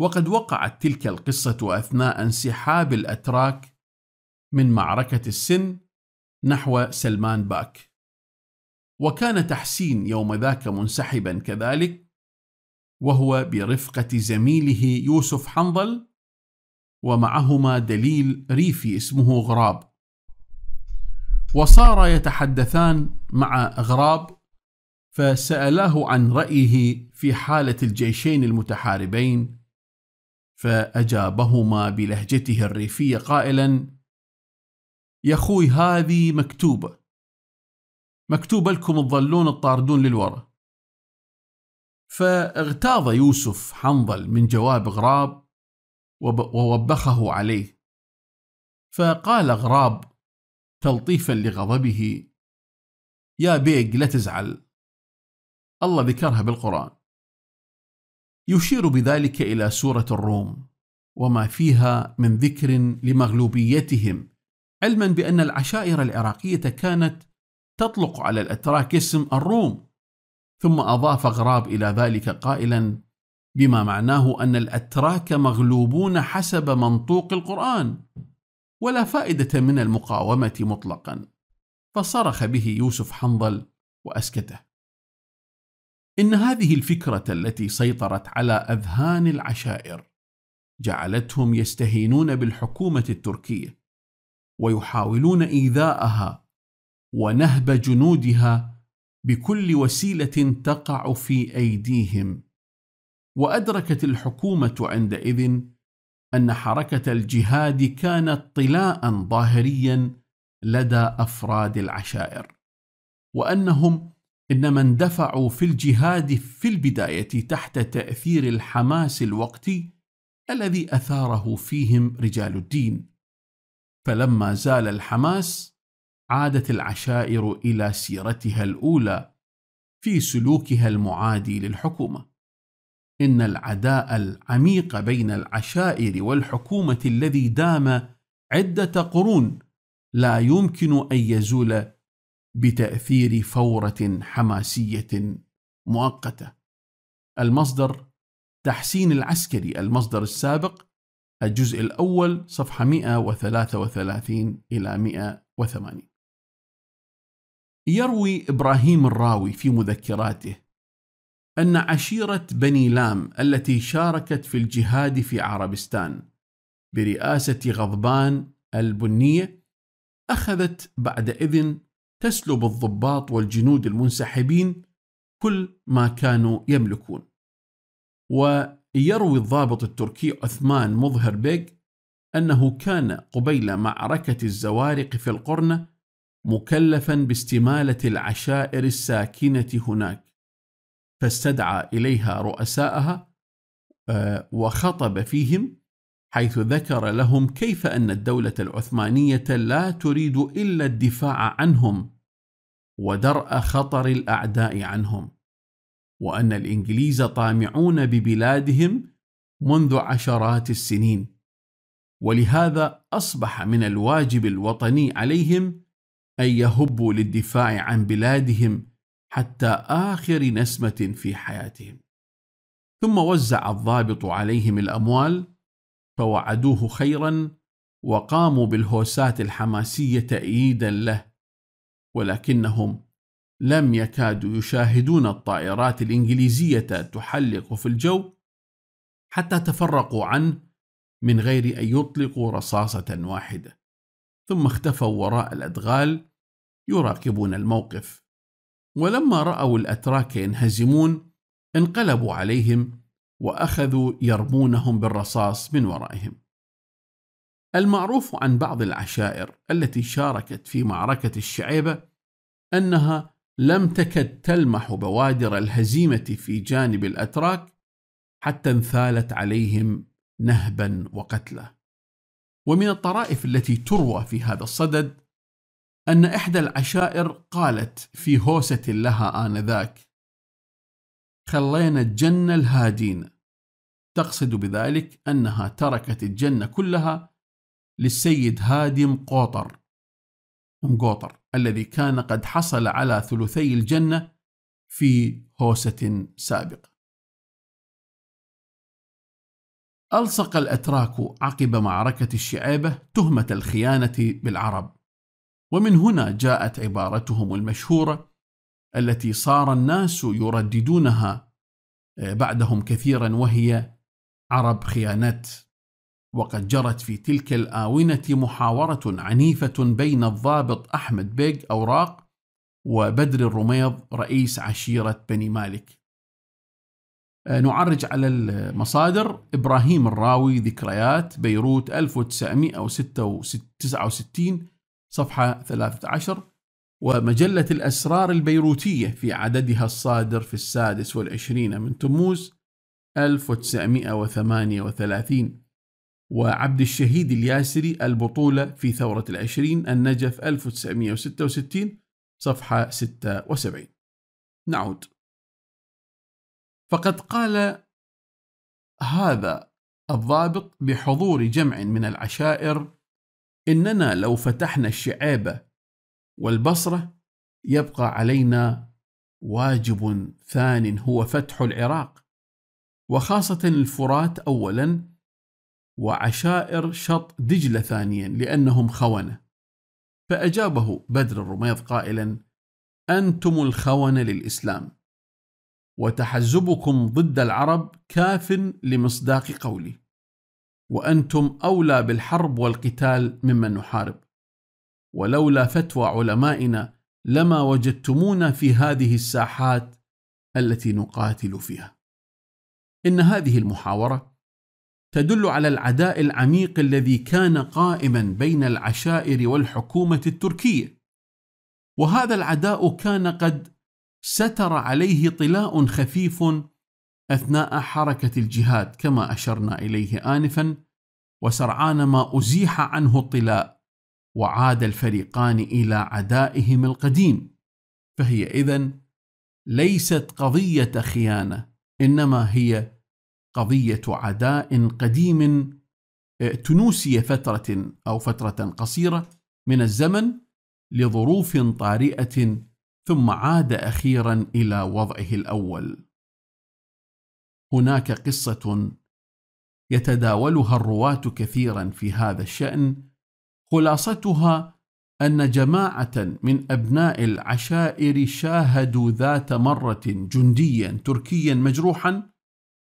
وقد وقعت تلك القصة أثناء انسحاب الأتراك من معركة السن نحو سلمان باك. وكان تحسين يوم ذاك منسحبا كذلك وهو برفقة زميله يوسف حنظل ومعهما دليل ريفي اسمه غراب وصار يتحدثان مع غراب فسالاه عن رايه في حاله الجيشين المتحاربين فاجابهما بلهجته الريفيه قائلا يا اخوي هذه مكتوبه مكتوبه لكم تظلون تطاردون للورا فاغتاظ يوسف حنظل من جواب غراب ووبخه عليه فقال غراب تلطيفا لغضبه يا بيق لا تزعل الله ذكرها بالقرآن يشير بذلك إلى سورة الروم وما فيها من ذكر لمغلوبيتهم علما بأن العشائر العراقية كانت تطلق على الأتراك اسم الروم ثم أضاف غراب إلى ذلك قائلا بما معناه أن الأتراك مغلوبون حسب منطوق القرآن ولا فائدة من المقاومة مطلقا فصرخ به يوسف حنظل وأسكته إن هذه الفكرة التي سيطرت على أذهان العشائر جعلتهم يستهينون بالحكومة التركية ويحاولون إيذاءها ونهب جنودها بكل وسيلة تقع في أيديهم وأدركت الحكومة عندئذ أن حركة الجهاد كانت طلاء ظاهريا لدى أفراد العشائر وأنهم إنما اندفعوا في الجهاد في البداية تحت تأثير الحماس الوقتي الذي أثاره فيهم رجال الدين فلما زال الحماس عادت العشائر إلى سيرتها الأولى في سلوكها المعادي للحكومة إن العداء العميق بين العشائر والحكومة الذي دام عدة قرون لا يمكن أن يزول بتأثير فورة حماسية مؤقتة. المصدر تحسين العسكري المصدر السابق الجزء الأول صفحة 133 إلى 180 يروي إبراهيم الراوي في مذكراته أن عشيرة بني لام التي شاركت في الجهاد في عربستان برئاسة غضبان البنية أخذت بعد إذن تسلب الضباط والجنود المنسحبين كل ما كانوا يملكون ويروي الضابط التركي عثمان مظهر بيغ أنه كان قبيل معركة الزوارق في القرنة مكلفا باستمالة العشائر الساكنة هناك فاستدعى إليها رؤساءها آه، وخطب فيهم حيث ذكر لهم كيف أن الدولة العثمانية لا تريد إلا الدفاع عنهم ودرء خطر الأعداء عنهم وأن الإنجليز طامعون ببلادهم منذ عشرات السنين ولهذا أصبح من الواجب الوطني عليهم أن يهبوا للدفاع عن بلادهم حتى آخر نسمة في حياتهم ثم وزع الضابط عليهم الأموال فوعدوه خيرا وقاموا بالهوسات الحماسية تأييدا له ولكنهم لم يكادوا يشاهدون الطائرات الإنجليزية تحلق في الجو حتى تفرقوا عنه من غير أن يطلقوا رصاصة واحدة ثم اختفوا وراء الأدغال يراقبون الموقف ولما رأوا الأتراك ينهزمون انقلبوا عليهم وأخذوا يرمونهم بالرصاص من ورائهم. المعروف عن بعض العشائر التي شاركت في معركة الشعيبة أنها لم تكد تلمح بوادر الهزيمة في جانب الأتراك حتى انثالت عليهم نهبا وقتلا. ومن الطرائف التي تروى في هذا الصدد أن إحدى العشائر قالت في هوسة لها آنذاك: خلينا الجنة الهادين. تقصد بذلك أنها تركت الجنة كلها للسيد هادي مقوطر قوطر الذي كان قد حصل على ثلثي الجنة في هوسة سابقة. ألصق الأتراك عقب معركة الشعيبة تهمة الخيانة بالعرب ومن هنا جاءت عبارتهم المشهورة التي صار الناس يرددونها آه، بعدهم كثيرا وهي عرب خيانات وقد جرت في تلك الآونة محاورة عنيفة بين الضابط أحمد بيج أوراق وبدر الرميض رئيس عشيرة بني مالك آه، نعرج على المصادر إبراهيم الراوي ذكريات بيروت 1969 صفحة 13 ومجلة الأسرار البيروتية في عددها الصادر في السادس والعشرين من تموز 1938 وعبد الشهيد الياسري البطولة في ثورة العشرين النجف 1966 صفحة 76 نعود فقد قال هذا الضابط بحضور جمع من العشائر إننا لو فتحنا الشعاب والبصرة يبقى علينا واجب ثان هو فتح العراق وخاصة الفرات أولا وعشائر شط دجلة ثانيا لأنهم خونة فأجابه بدر الرميض قائلا أنتم الخونة للإسلام وتحزبكم ضد العرب كاف لمصداق قولي وأنتم أولى بالحرب والقتال ممن نحارب ولولا فتوى علمائنا لما وجدتمونا في هذه الساحات التي نقاتل فيها إن هذه المحاورة تدل على العداء العميق الذي كان قائما بين العشائر والحكومة التركية وهذا العداء كان قد ستر عليه طلاء خفيف أثناء حركة الجهاد كما أشرنا إليه آنفا وسرعان ما أزيح عنه الطلاء وعاد الفريقان إلى عدائهم القديم فهي إذا ليست قضية خيانة إنما هي قضية عداء قديم آه، تنوسي فترة أو فترة قصيرة من الزمن لظروف طارئة ثم عاد أخيرا إلى وضعه الأول هناك قصة يتداولها الرواة كثيرا في هذا الشأن خلاصتها أن جماعة من أبناء العشائر شاهدوا ذات مرة جنديا تركيا مجروحا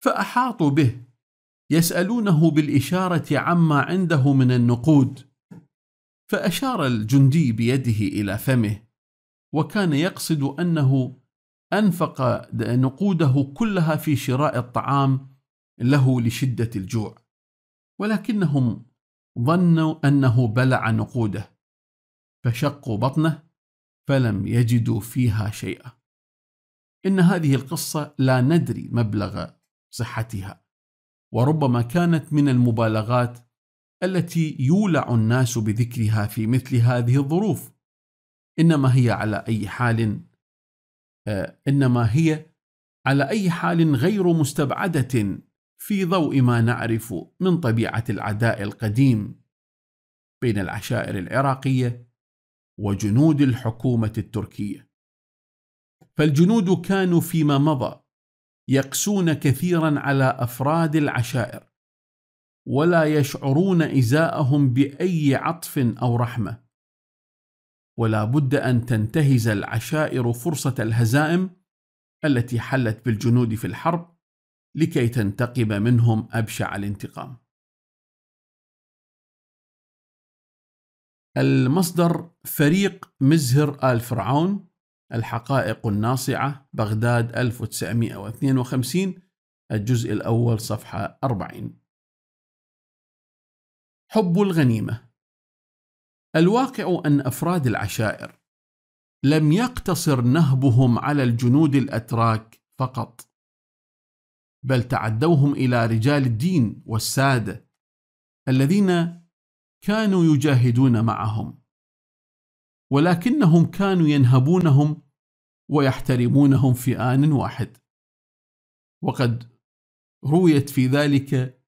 فأحاطوا به يسألونه بالإشارة عما عنده من النقود فأشار الجندي بيده إلى فمه وكان يقصد أنه أنفق نقوده كلها في شراء الطعام له لشدة الجوع ولكنهم ظنوا أنه بلع نقوده فشقوا بطنه فلم يجدوا فيها شيئا إن هذه القصة لا ندري مبلغ صحتها وربما كانت من المبالغات التي يولع الناس بذكرها في مثل هذه الظروف انما هي على اي حال آه، انما هي على اي حال غير مستبعده في ضوء ما نعرف من طبيعه العداء القديم بين العشائر العراقيه وجنود الحكومه التركيه فالجنود كانوا فيما مضى يقسون كثيرا على افراد العشائر ولا يشعرون ازاءهم باي عطف او رحمه ولا بد أن تنتهز العشائر فرصة الهزائم التي حلت بالجنود في الحرب لكي تنتقم منهم أبشع الانتقام المصدر فريق مزهر آل فرعون الحقائق الناصعة بغداد 1952 الجزء الأول صفحة 40 حب الغنيمة الواقع أن أفراد العشائر لم يقتصر نهبهم على الجنود الأتراك فقط، بل تعدوهم إلى رجال الدين والسادة الذين كانوا يجاهدون معهم، ولكنهم كانوا ينهبونهم ويحترمونهم في آن واحد، وقد رويت في ذلك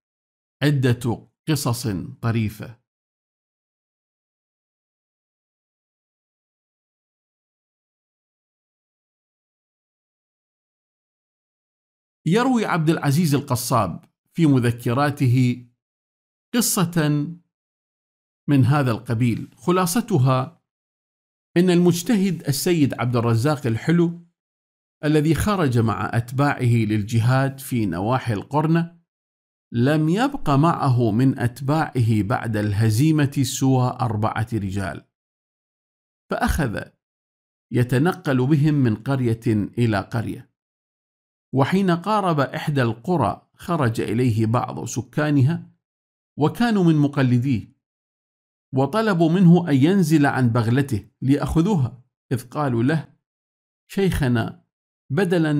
عدة قصص طريفة. يروي عبد العزيز القصاب في مذكراته قصة من هذا القبيل خلاصتها إن المجتهد السيد عبد الرزاق الحلو الذي خرج مع أتباعه للجهاد في نواحي القرنة لم يبق معه من أتباعه بعد الهزيمة سوى أربعة رجال فأخذ يتنقل بهم من قرية إلى قرية وحين قارب إحدى القرى خرج إليه بعض سكانها وكانوا من مقلديه وطلبوا منه أن ينزل عن بغلته ليأخذوها إذ قالوا له شيخنا بدلا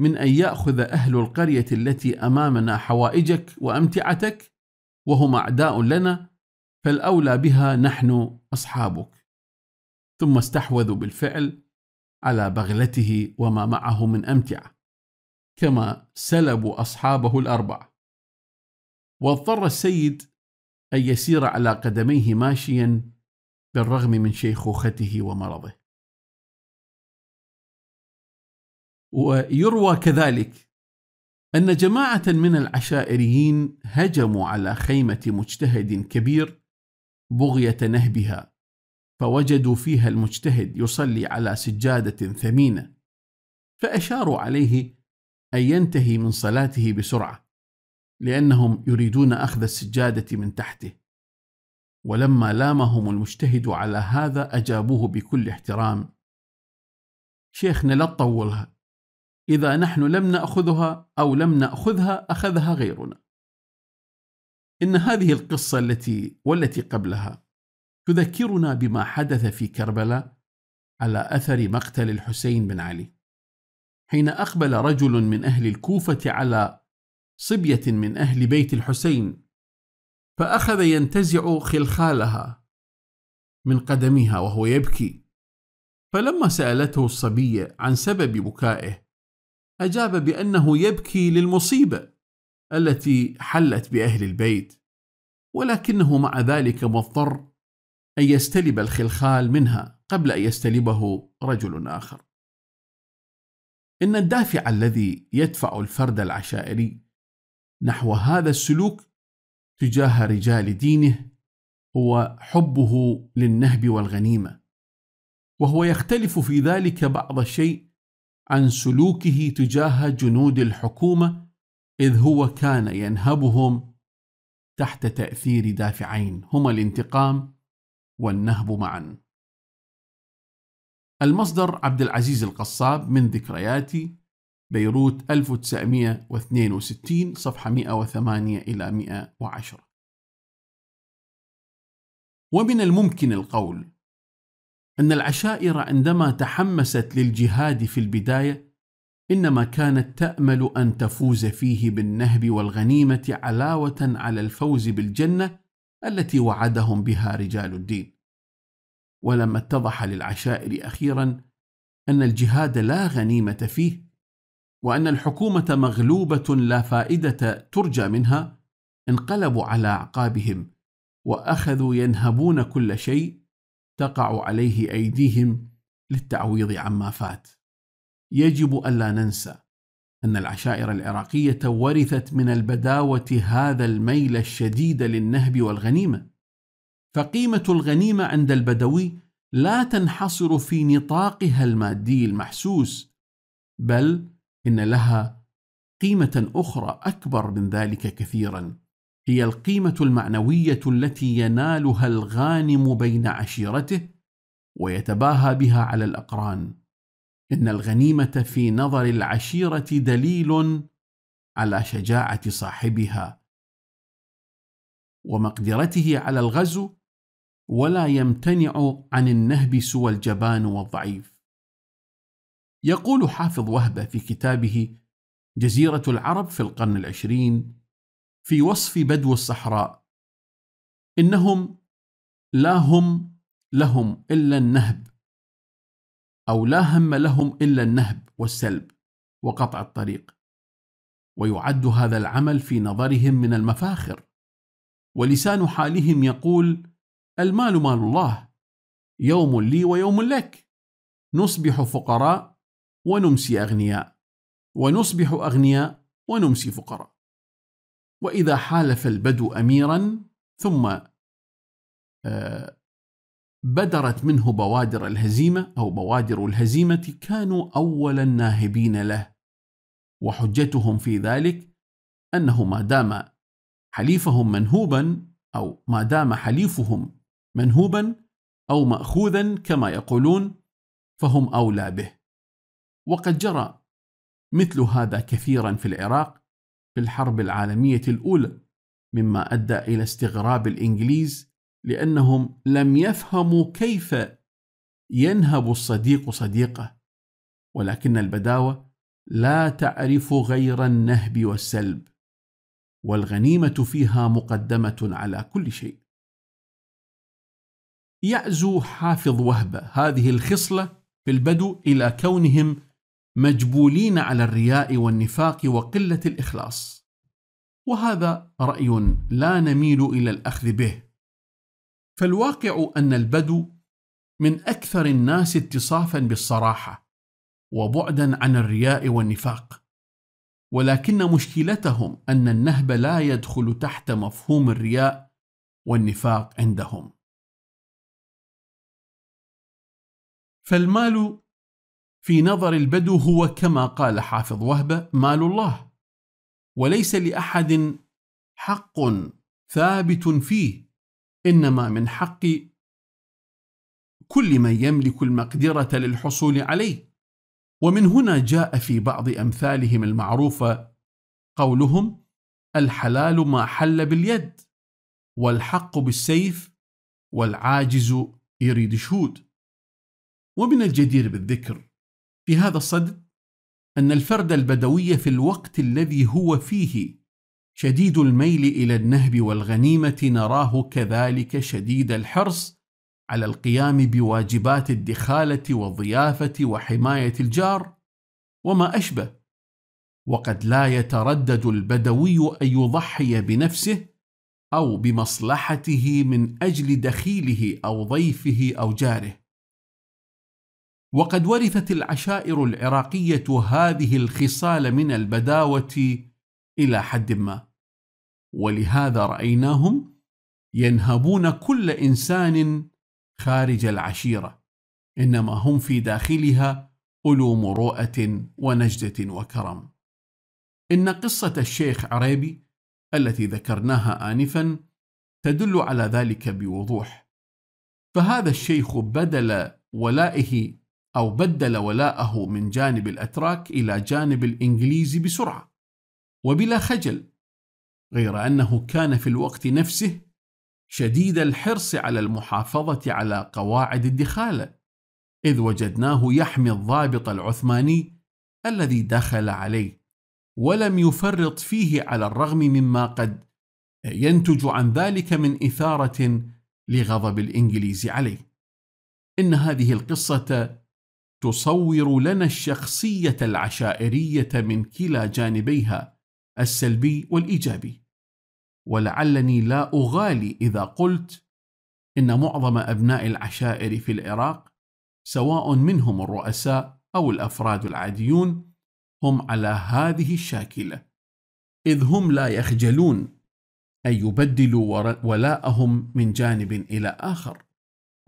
من أن يأخذ أهل القرية التي أمامنا حوائجك وأمتعتك وهم أعداء لنا فالأولى بها نحن أصحابك ثم استحوذوا بالفعل على بغلته وما معه من أمتعه كما سلبوا أصحابه الأربعة واضطر السيد أن يسير على قدميه ماشيا بالرغم من شيخوخته ومرضه ويروى كذلك أن جماعة من العشائريين هجموا على خيمة مجتهد كبير بغية نهبها فوجدوا فيها المجتهد يصلي على سجادة ثمينة فأشاروا عليه أن ينتهي من صلاته بسرعة لأنهم يريدون أخذ السجادة من تحته ولما لامهم المجتهد على هذا أجابوه بكل احترام شيخنا لا تطولها إذا نحن لم نأخذها أو لم نأخذها أخذها غيرنا إن هذه القصة التي والتي قبلها تذكرنا بما حدث في كربلاء على أثر مقتل الحسين بن علي حين أقبل رجل من أهل الكوفة على صبية من أهل بيت الحسين فأخذ ينتزع خلخالها من قدمها وهو يبكي فلما سألته الصبية عن سبب بكائه أجاب بأنه يبكي للمصيبة التي حلت بأهل البيت ولكنه مع ذلك مضطر أن يستلب الخلخال منها قبل أن يستلبه رجل آخر إن الدافع الذي يدفع الفرد العشائري نحو هذا السلوك تجاه رجال دينه هو حبه للنهب والغنيمة، وهو يختلف في ذلك بعض الشيء عن سلوكه تجاه جنود الحكومة، إذ هو كان ينهبهم تحت تأثير دافعين هما الانتقام والنهب معًا. المصدر عبد العزيز القصاب من ذكرياتي بيروت 1962 صفحة 108 إلى 110 ومن الممكن القول أن العشائر عندما تحمست للجهاد في البداية إنما كانت تأمل أن تفوز فيه بالنهب والغنيمة علاوة على الفوز بالجنة التي وعدهم بها رجال الدين ولما اتضح للعشائر أخيرا أن الجهاد لا غنيمة فيه وأن الحكومة مغلوبة لا فائدة ترجى منها انقلبوا على أعقابهم وأخذوا ينهبون كل شيء تقع عليه أيديهم للتعويض عما فات يجب ألا ننسى أن العشائر العراقية ورثت من البداوة هذا الميل الشديد للنهب والغنيمة فقيمة الغنيمة عند البدوي لا تنحصر في نطاقها المادي المحسوس، بل إن لها قيمة أخرى أكبر من ذلك كثيرا، هي القيمة المعنوية التي ينالها الغانم بين عشيرته ويتباهى بها على الأقران. إن الغنيمة في نظر العشيرة دليل على شجاعة صاحبها ومقدرته على الغزو ولا يمتنع عن النهب سوى الجبان والضعيف يقول حافظ وهبه في كتابه جزيره العرب في القرن العشرين في وصف بدو الصحراء انهم لا هم لهم الا النهب او لا هم لهم الا النهب والسلب وقطع الطريق ويعد هذا العمل في نظرهم من المفاخر ولسان حالهم يقول المال مال الله يوم لي ويوم لك نصبح فقراء ونمسي اغنياء ونصبح اغنياء ونمسي فقراء واذا حالف البدو اميرا ثم آه، بدرت منه بوادر الهزيمه او بوادر الهزيمه كانوا اول الناهبين له وحجتهم في ذلك انه ما دام حليفهم منهوبا او ما دام حليفهم منهوبا او ماخوذا كما يقولون فهم اولى به وقد جرى مثل هذا كثيرا في العراق في الحرب العالميه الاولى مما ادى الى استغراب الانجليز لانهم لم يفهموا كيف ينهب الصديق صديقه ولكن البداوه لا تعرف غير النهب والسلب والغنيمه فيها مقدمه على كل شيء يأزو حافظ وهبة هذه الخصلة في البدو إلى كونهم مجبولين على الرياء والنفاق وقلة الإخلاص وهذا رأي لا نميل إلى الأخذ به فالواقع أن البدو من أكثر الناس اتصافا بالصراحة وبعدا عن الرياء والنفاق ولكن مشكلتهم أن النهب لا يدخل تحت مفهوم الرياء والنفاق عندهم فالمال في نظر البدو هو كما قال حافظ وهبه مال الله وليس لاحد حق ثابت فيه انما من حق كل من يملك المقدره للحصول عليه ومن هنا جاء في بعض امثالهم المعروفه قولهم الحلال ما حل باليد والحق بالسيف والعاجز يريد شهود ومن الجدير بالذكر في هذا الصدد أن الفرد البدوي في الوقت الذي هو فيه شديد الميل إلى النهب والغنيمة نراه كذلك شديد الحرص على القيام بواجبات الدخالة والضيافة وحماية الجار وما أشبه وقد لا يتردد البدوي أن يضحي بنفسه أو بمصلحته من أجل دخيله أو ضيفه أو جاره وقد ورثت العشائر العراقيه هذه الخصال من البداوه الى حد ما ولهذا رايناهم ينهبون كل انسان خارج العشيره انما هم في داخلها اولو مروءه ونجده وكرم ان قصه الشيخ عريبي التي ذكرناها انفا تدل على ذلك بوضوح فهذا الشيخ بدل ولائه أو بدل ولاءه من جانب الأتراك إلى جانب الإنجليز بسرعة وبلا خجل غير أنه كان في الوقت نفسه شديد الحرص على المحافظة على قواعد الدخالة إذ وجدناه يحمي الضابط العثماني الذي دخل عليه ولم يفرط فيه على الرغم مما قد ينتج عن ذلك من إثارة لغضب الإنجليز عليه إن هذه القصة تصور لنا الشخصية العشائرية من كلا جانبيها السلبي والإيجابي ولعلني لا أغالي إذا قلت إن معظم أبناء العشائر في العراق سواء منهم الرؤساء أو الأفراد العاديون هم على هذه الشاكلة إذ هم لا يخجلون أن يبدلوا ولاءهم من جانب إلى آخر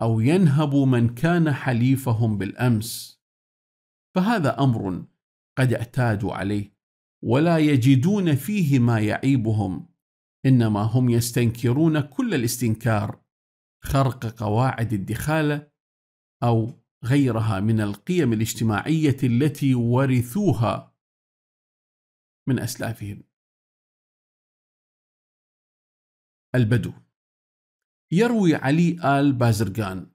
أو ينهب من كان حليفهم بالأمس فهذا أمر قد اعتادوا عليه ولا يجدون فيه ما يعيبهم إنما هم يستنكرون كل الاستنكار خرق قواعد الدخالة أو غيرها من القيم الاجتماعية التي ورثوها من أسلافهم البدو يروي علي آل بازرقان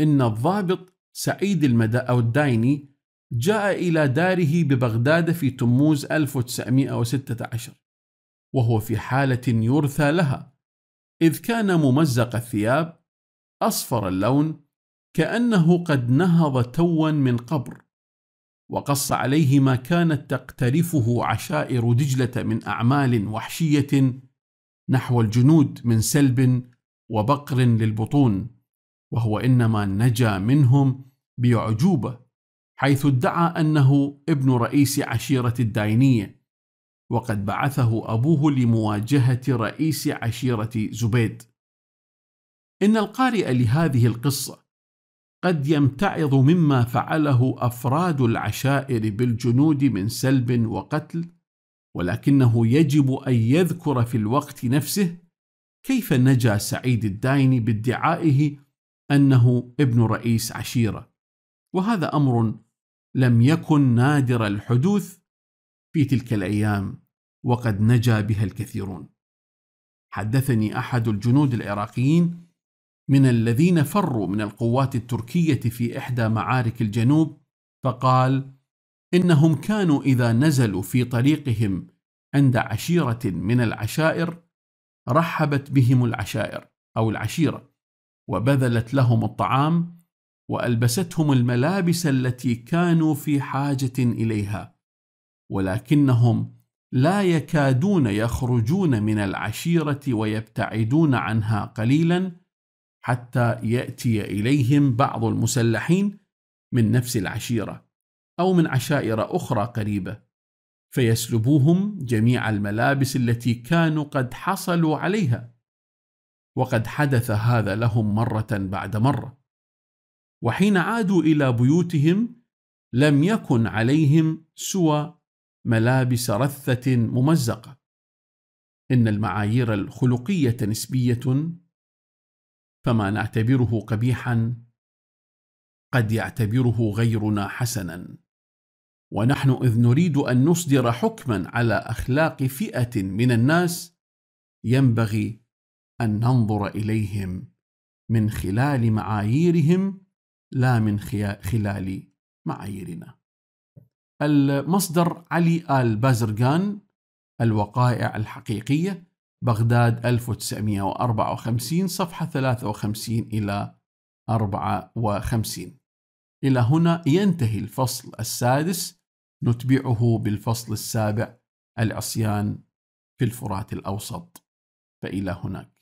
إن الضابط سعيد المدى أو الدايني جاء إلى داره ببغداد في تموز 1916 وهو في حالة يرثى لها إذ كان ممزق الثياب أصفر اللون كأنه قد نهض توا من قبر وقص عليه ما كانت تقترفه عشائر دجلة من أعمال وحشية نحو الجنود من سلب وبقر للبطون وهو انما نجا منهم باعجوبه حيث ادعى انه ابن رئيس عشيره الداينيه وقد بعثه ابوه لمواجهه رئيس عشيره زبيد ان القارئ لهذه القصه قد يمتعظ مما فعله افراد العشائر بالجنود من سلب وقتل ولكنه يجب ان يذكر في الوقت نفسه كيف نجا سعيد الدايني بادعائه أنه ابن رئيس عشيرة وهذا أمر لم يكن نادر الحدوث في تلك الأيام وقد نجا بها الكثيرون حدثني أحد الجنود العراقيين من الذين فروا من القوات التركية في إحدى معارك الجنوب فقال إنهم كانوا إذا نزلوا في طريقهم عند عشيرة من العشائر رحبت بهم العشائر أو العشيرة وبذلت لهم الطعام وألبستهم الملابس التي كانوا في حاجة إليها ولكنهم لا يكادون يخرجون من العشيرة ويبتعدون عنها قليلا حتى يأتي إليهم بعض المسلحين من نفس العشيرة أو من عشائر أخرى قريبة فيسلبوهم جميع الملابس التي كانوا قد حصلوا عليها وقد حدث هذا لهم مره بعد مره وحين عادوا الى بيوتهم لم يكن عليهم سوى ملابس رثه ممزقه ان المعايير الخلقيه نسبيه فما نعتبره قبيحا قد يعتبره غيرنا حسنا ونحن إذ نريد أن نصدر حكما على أخلاق فئة من الناس ينبغي أن ننظر إليهم من خلال معاييرهم لا من خلال معاييرنا. المصدر علي آل بازرغان الوقائع الحقيقية بغداد 1954 صفحة 53 إلى 54 إلى هنا ينتهي الفصل السادس نتبعه بالفصل السابع العصيان في الفرات الأوسط فإلى هناك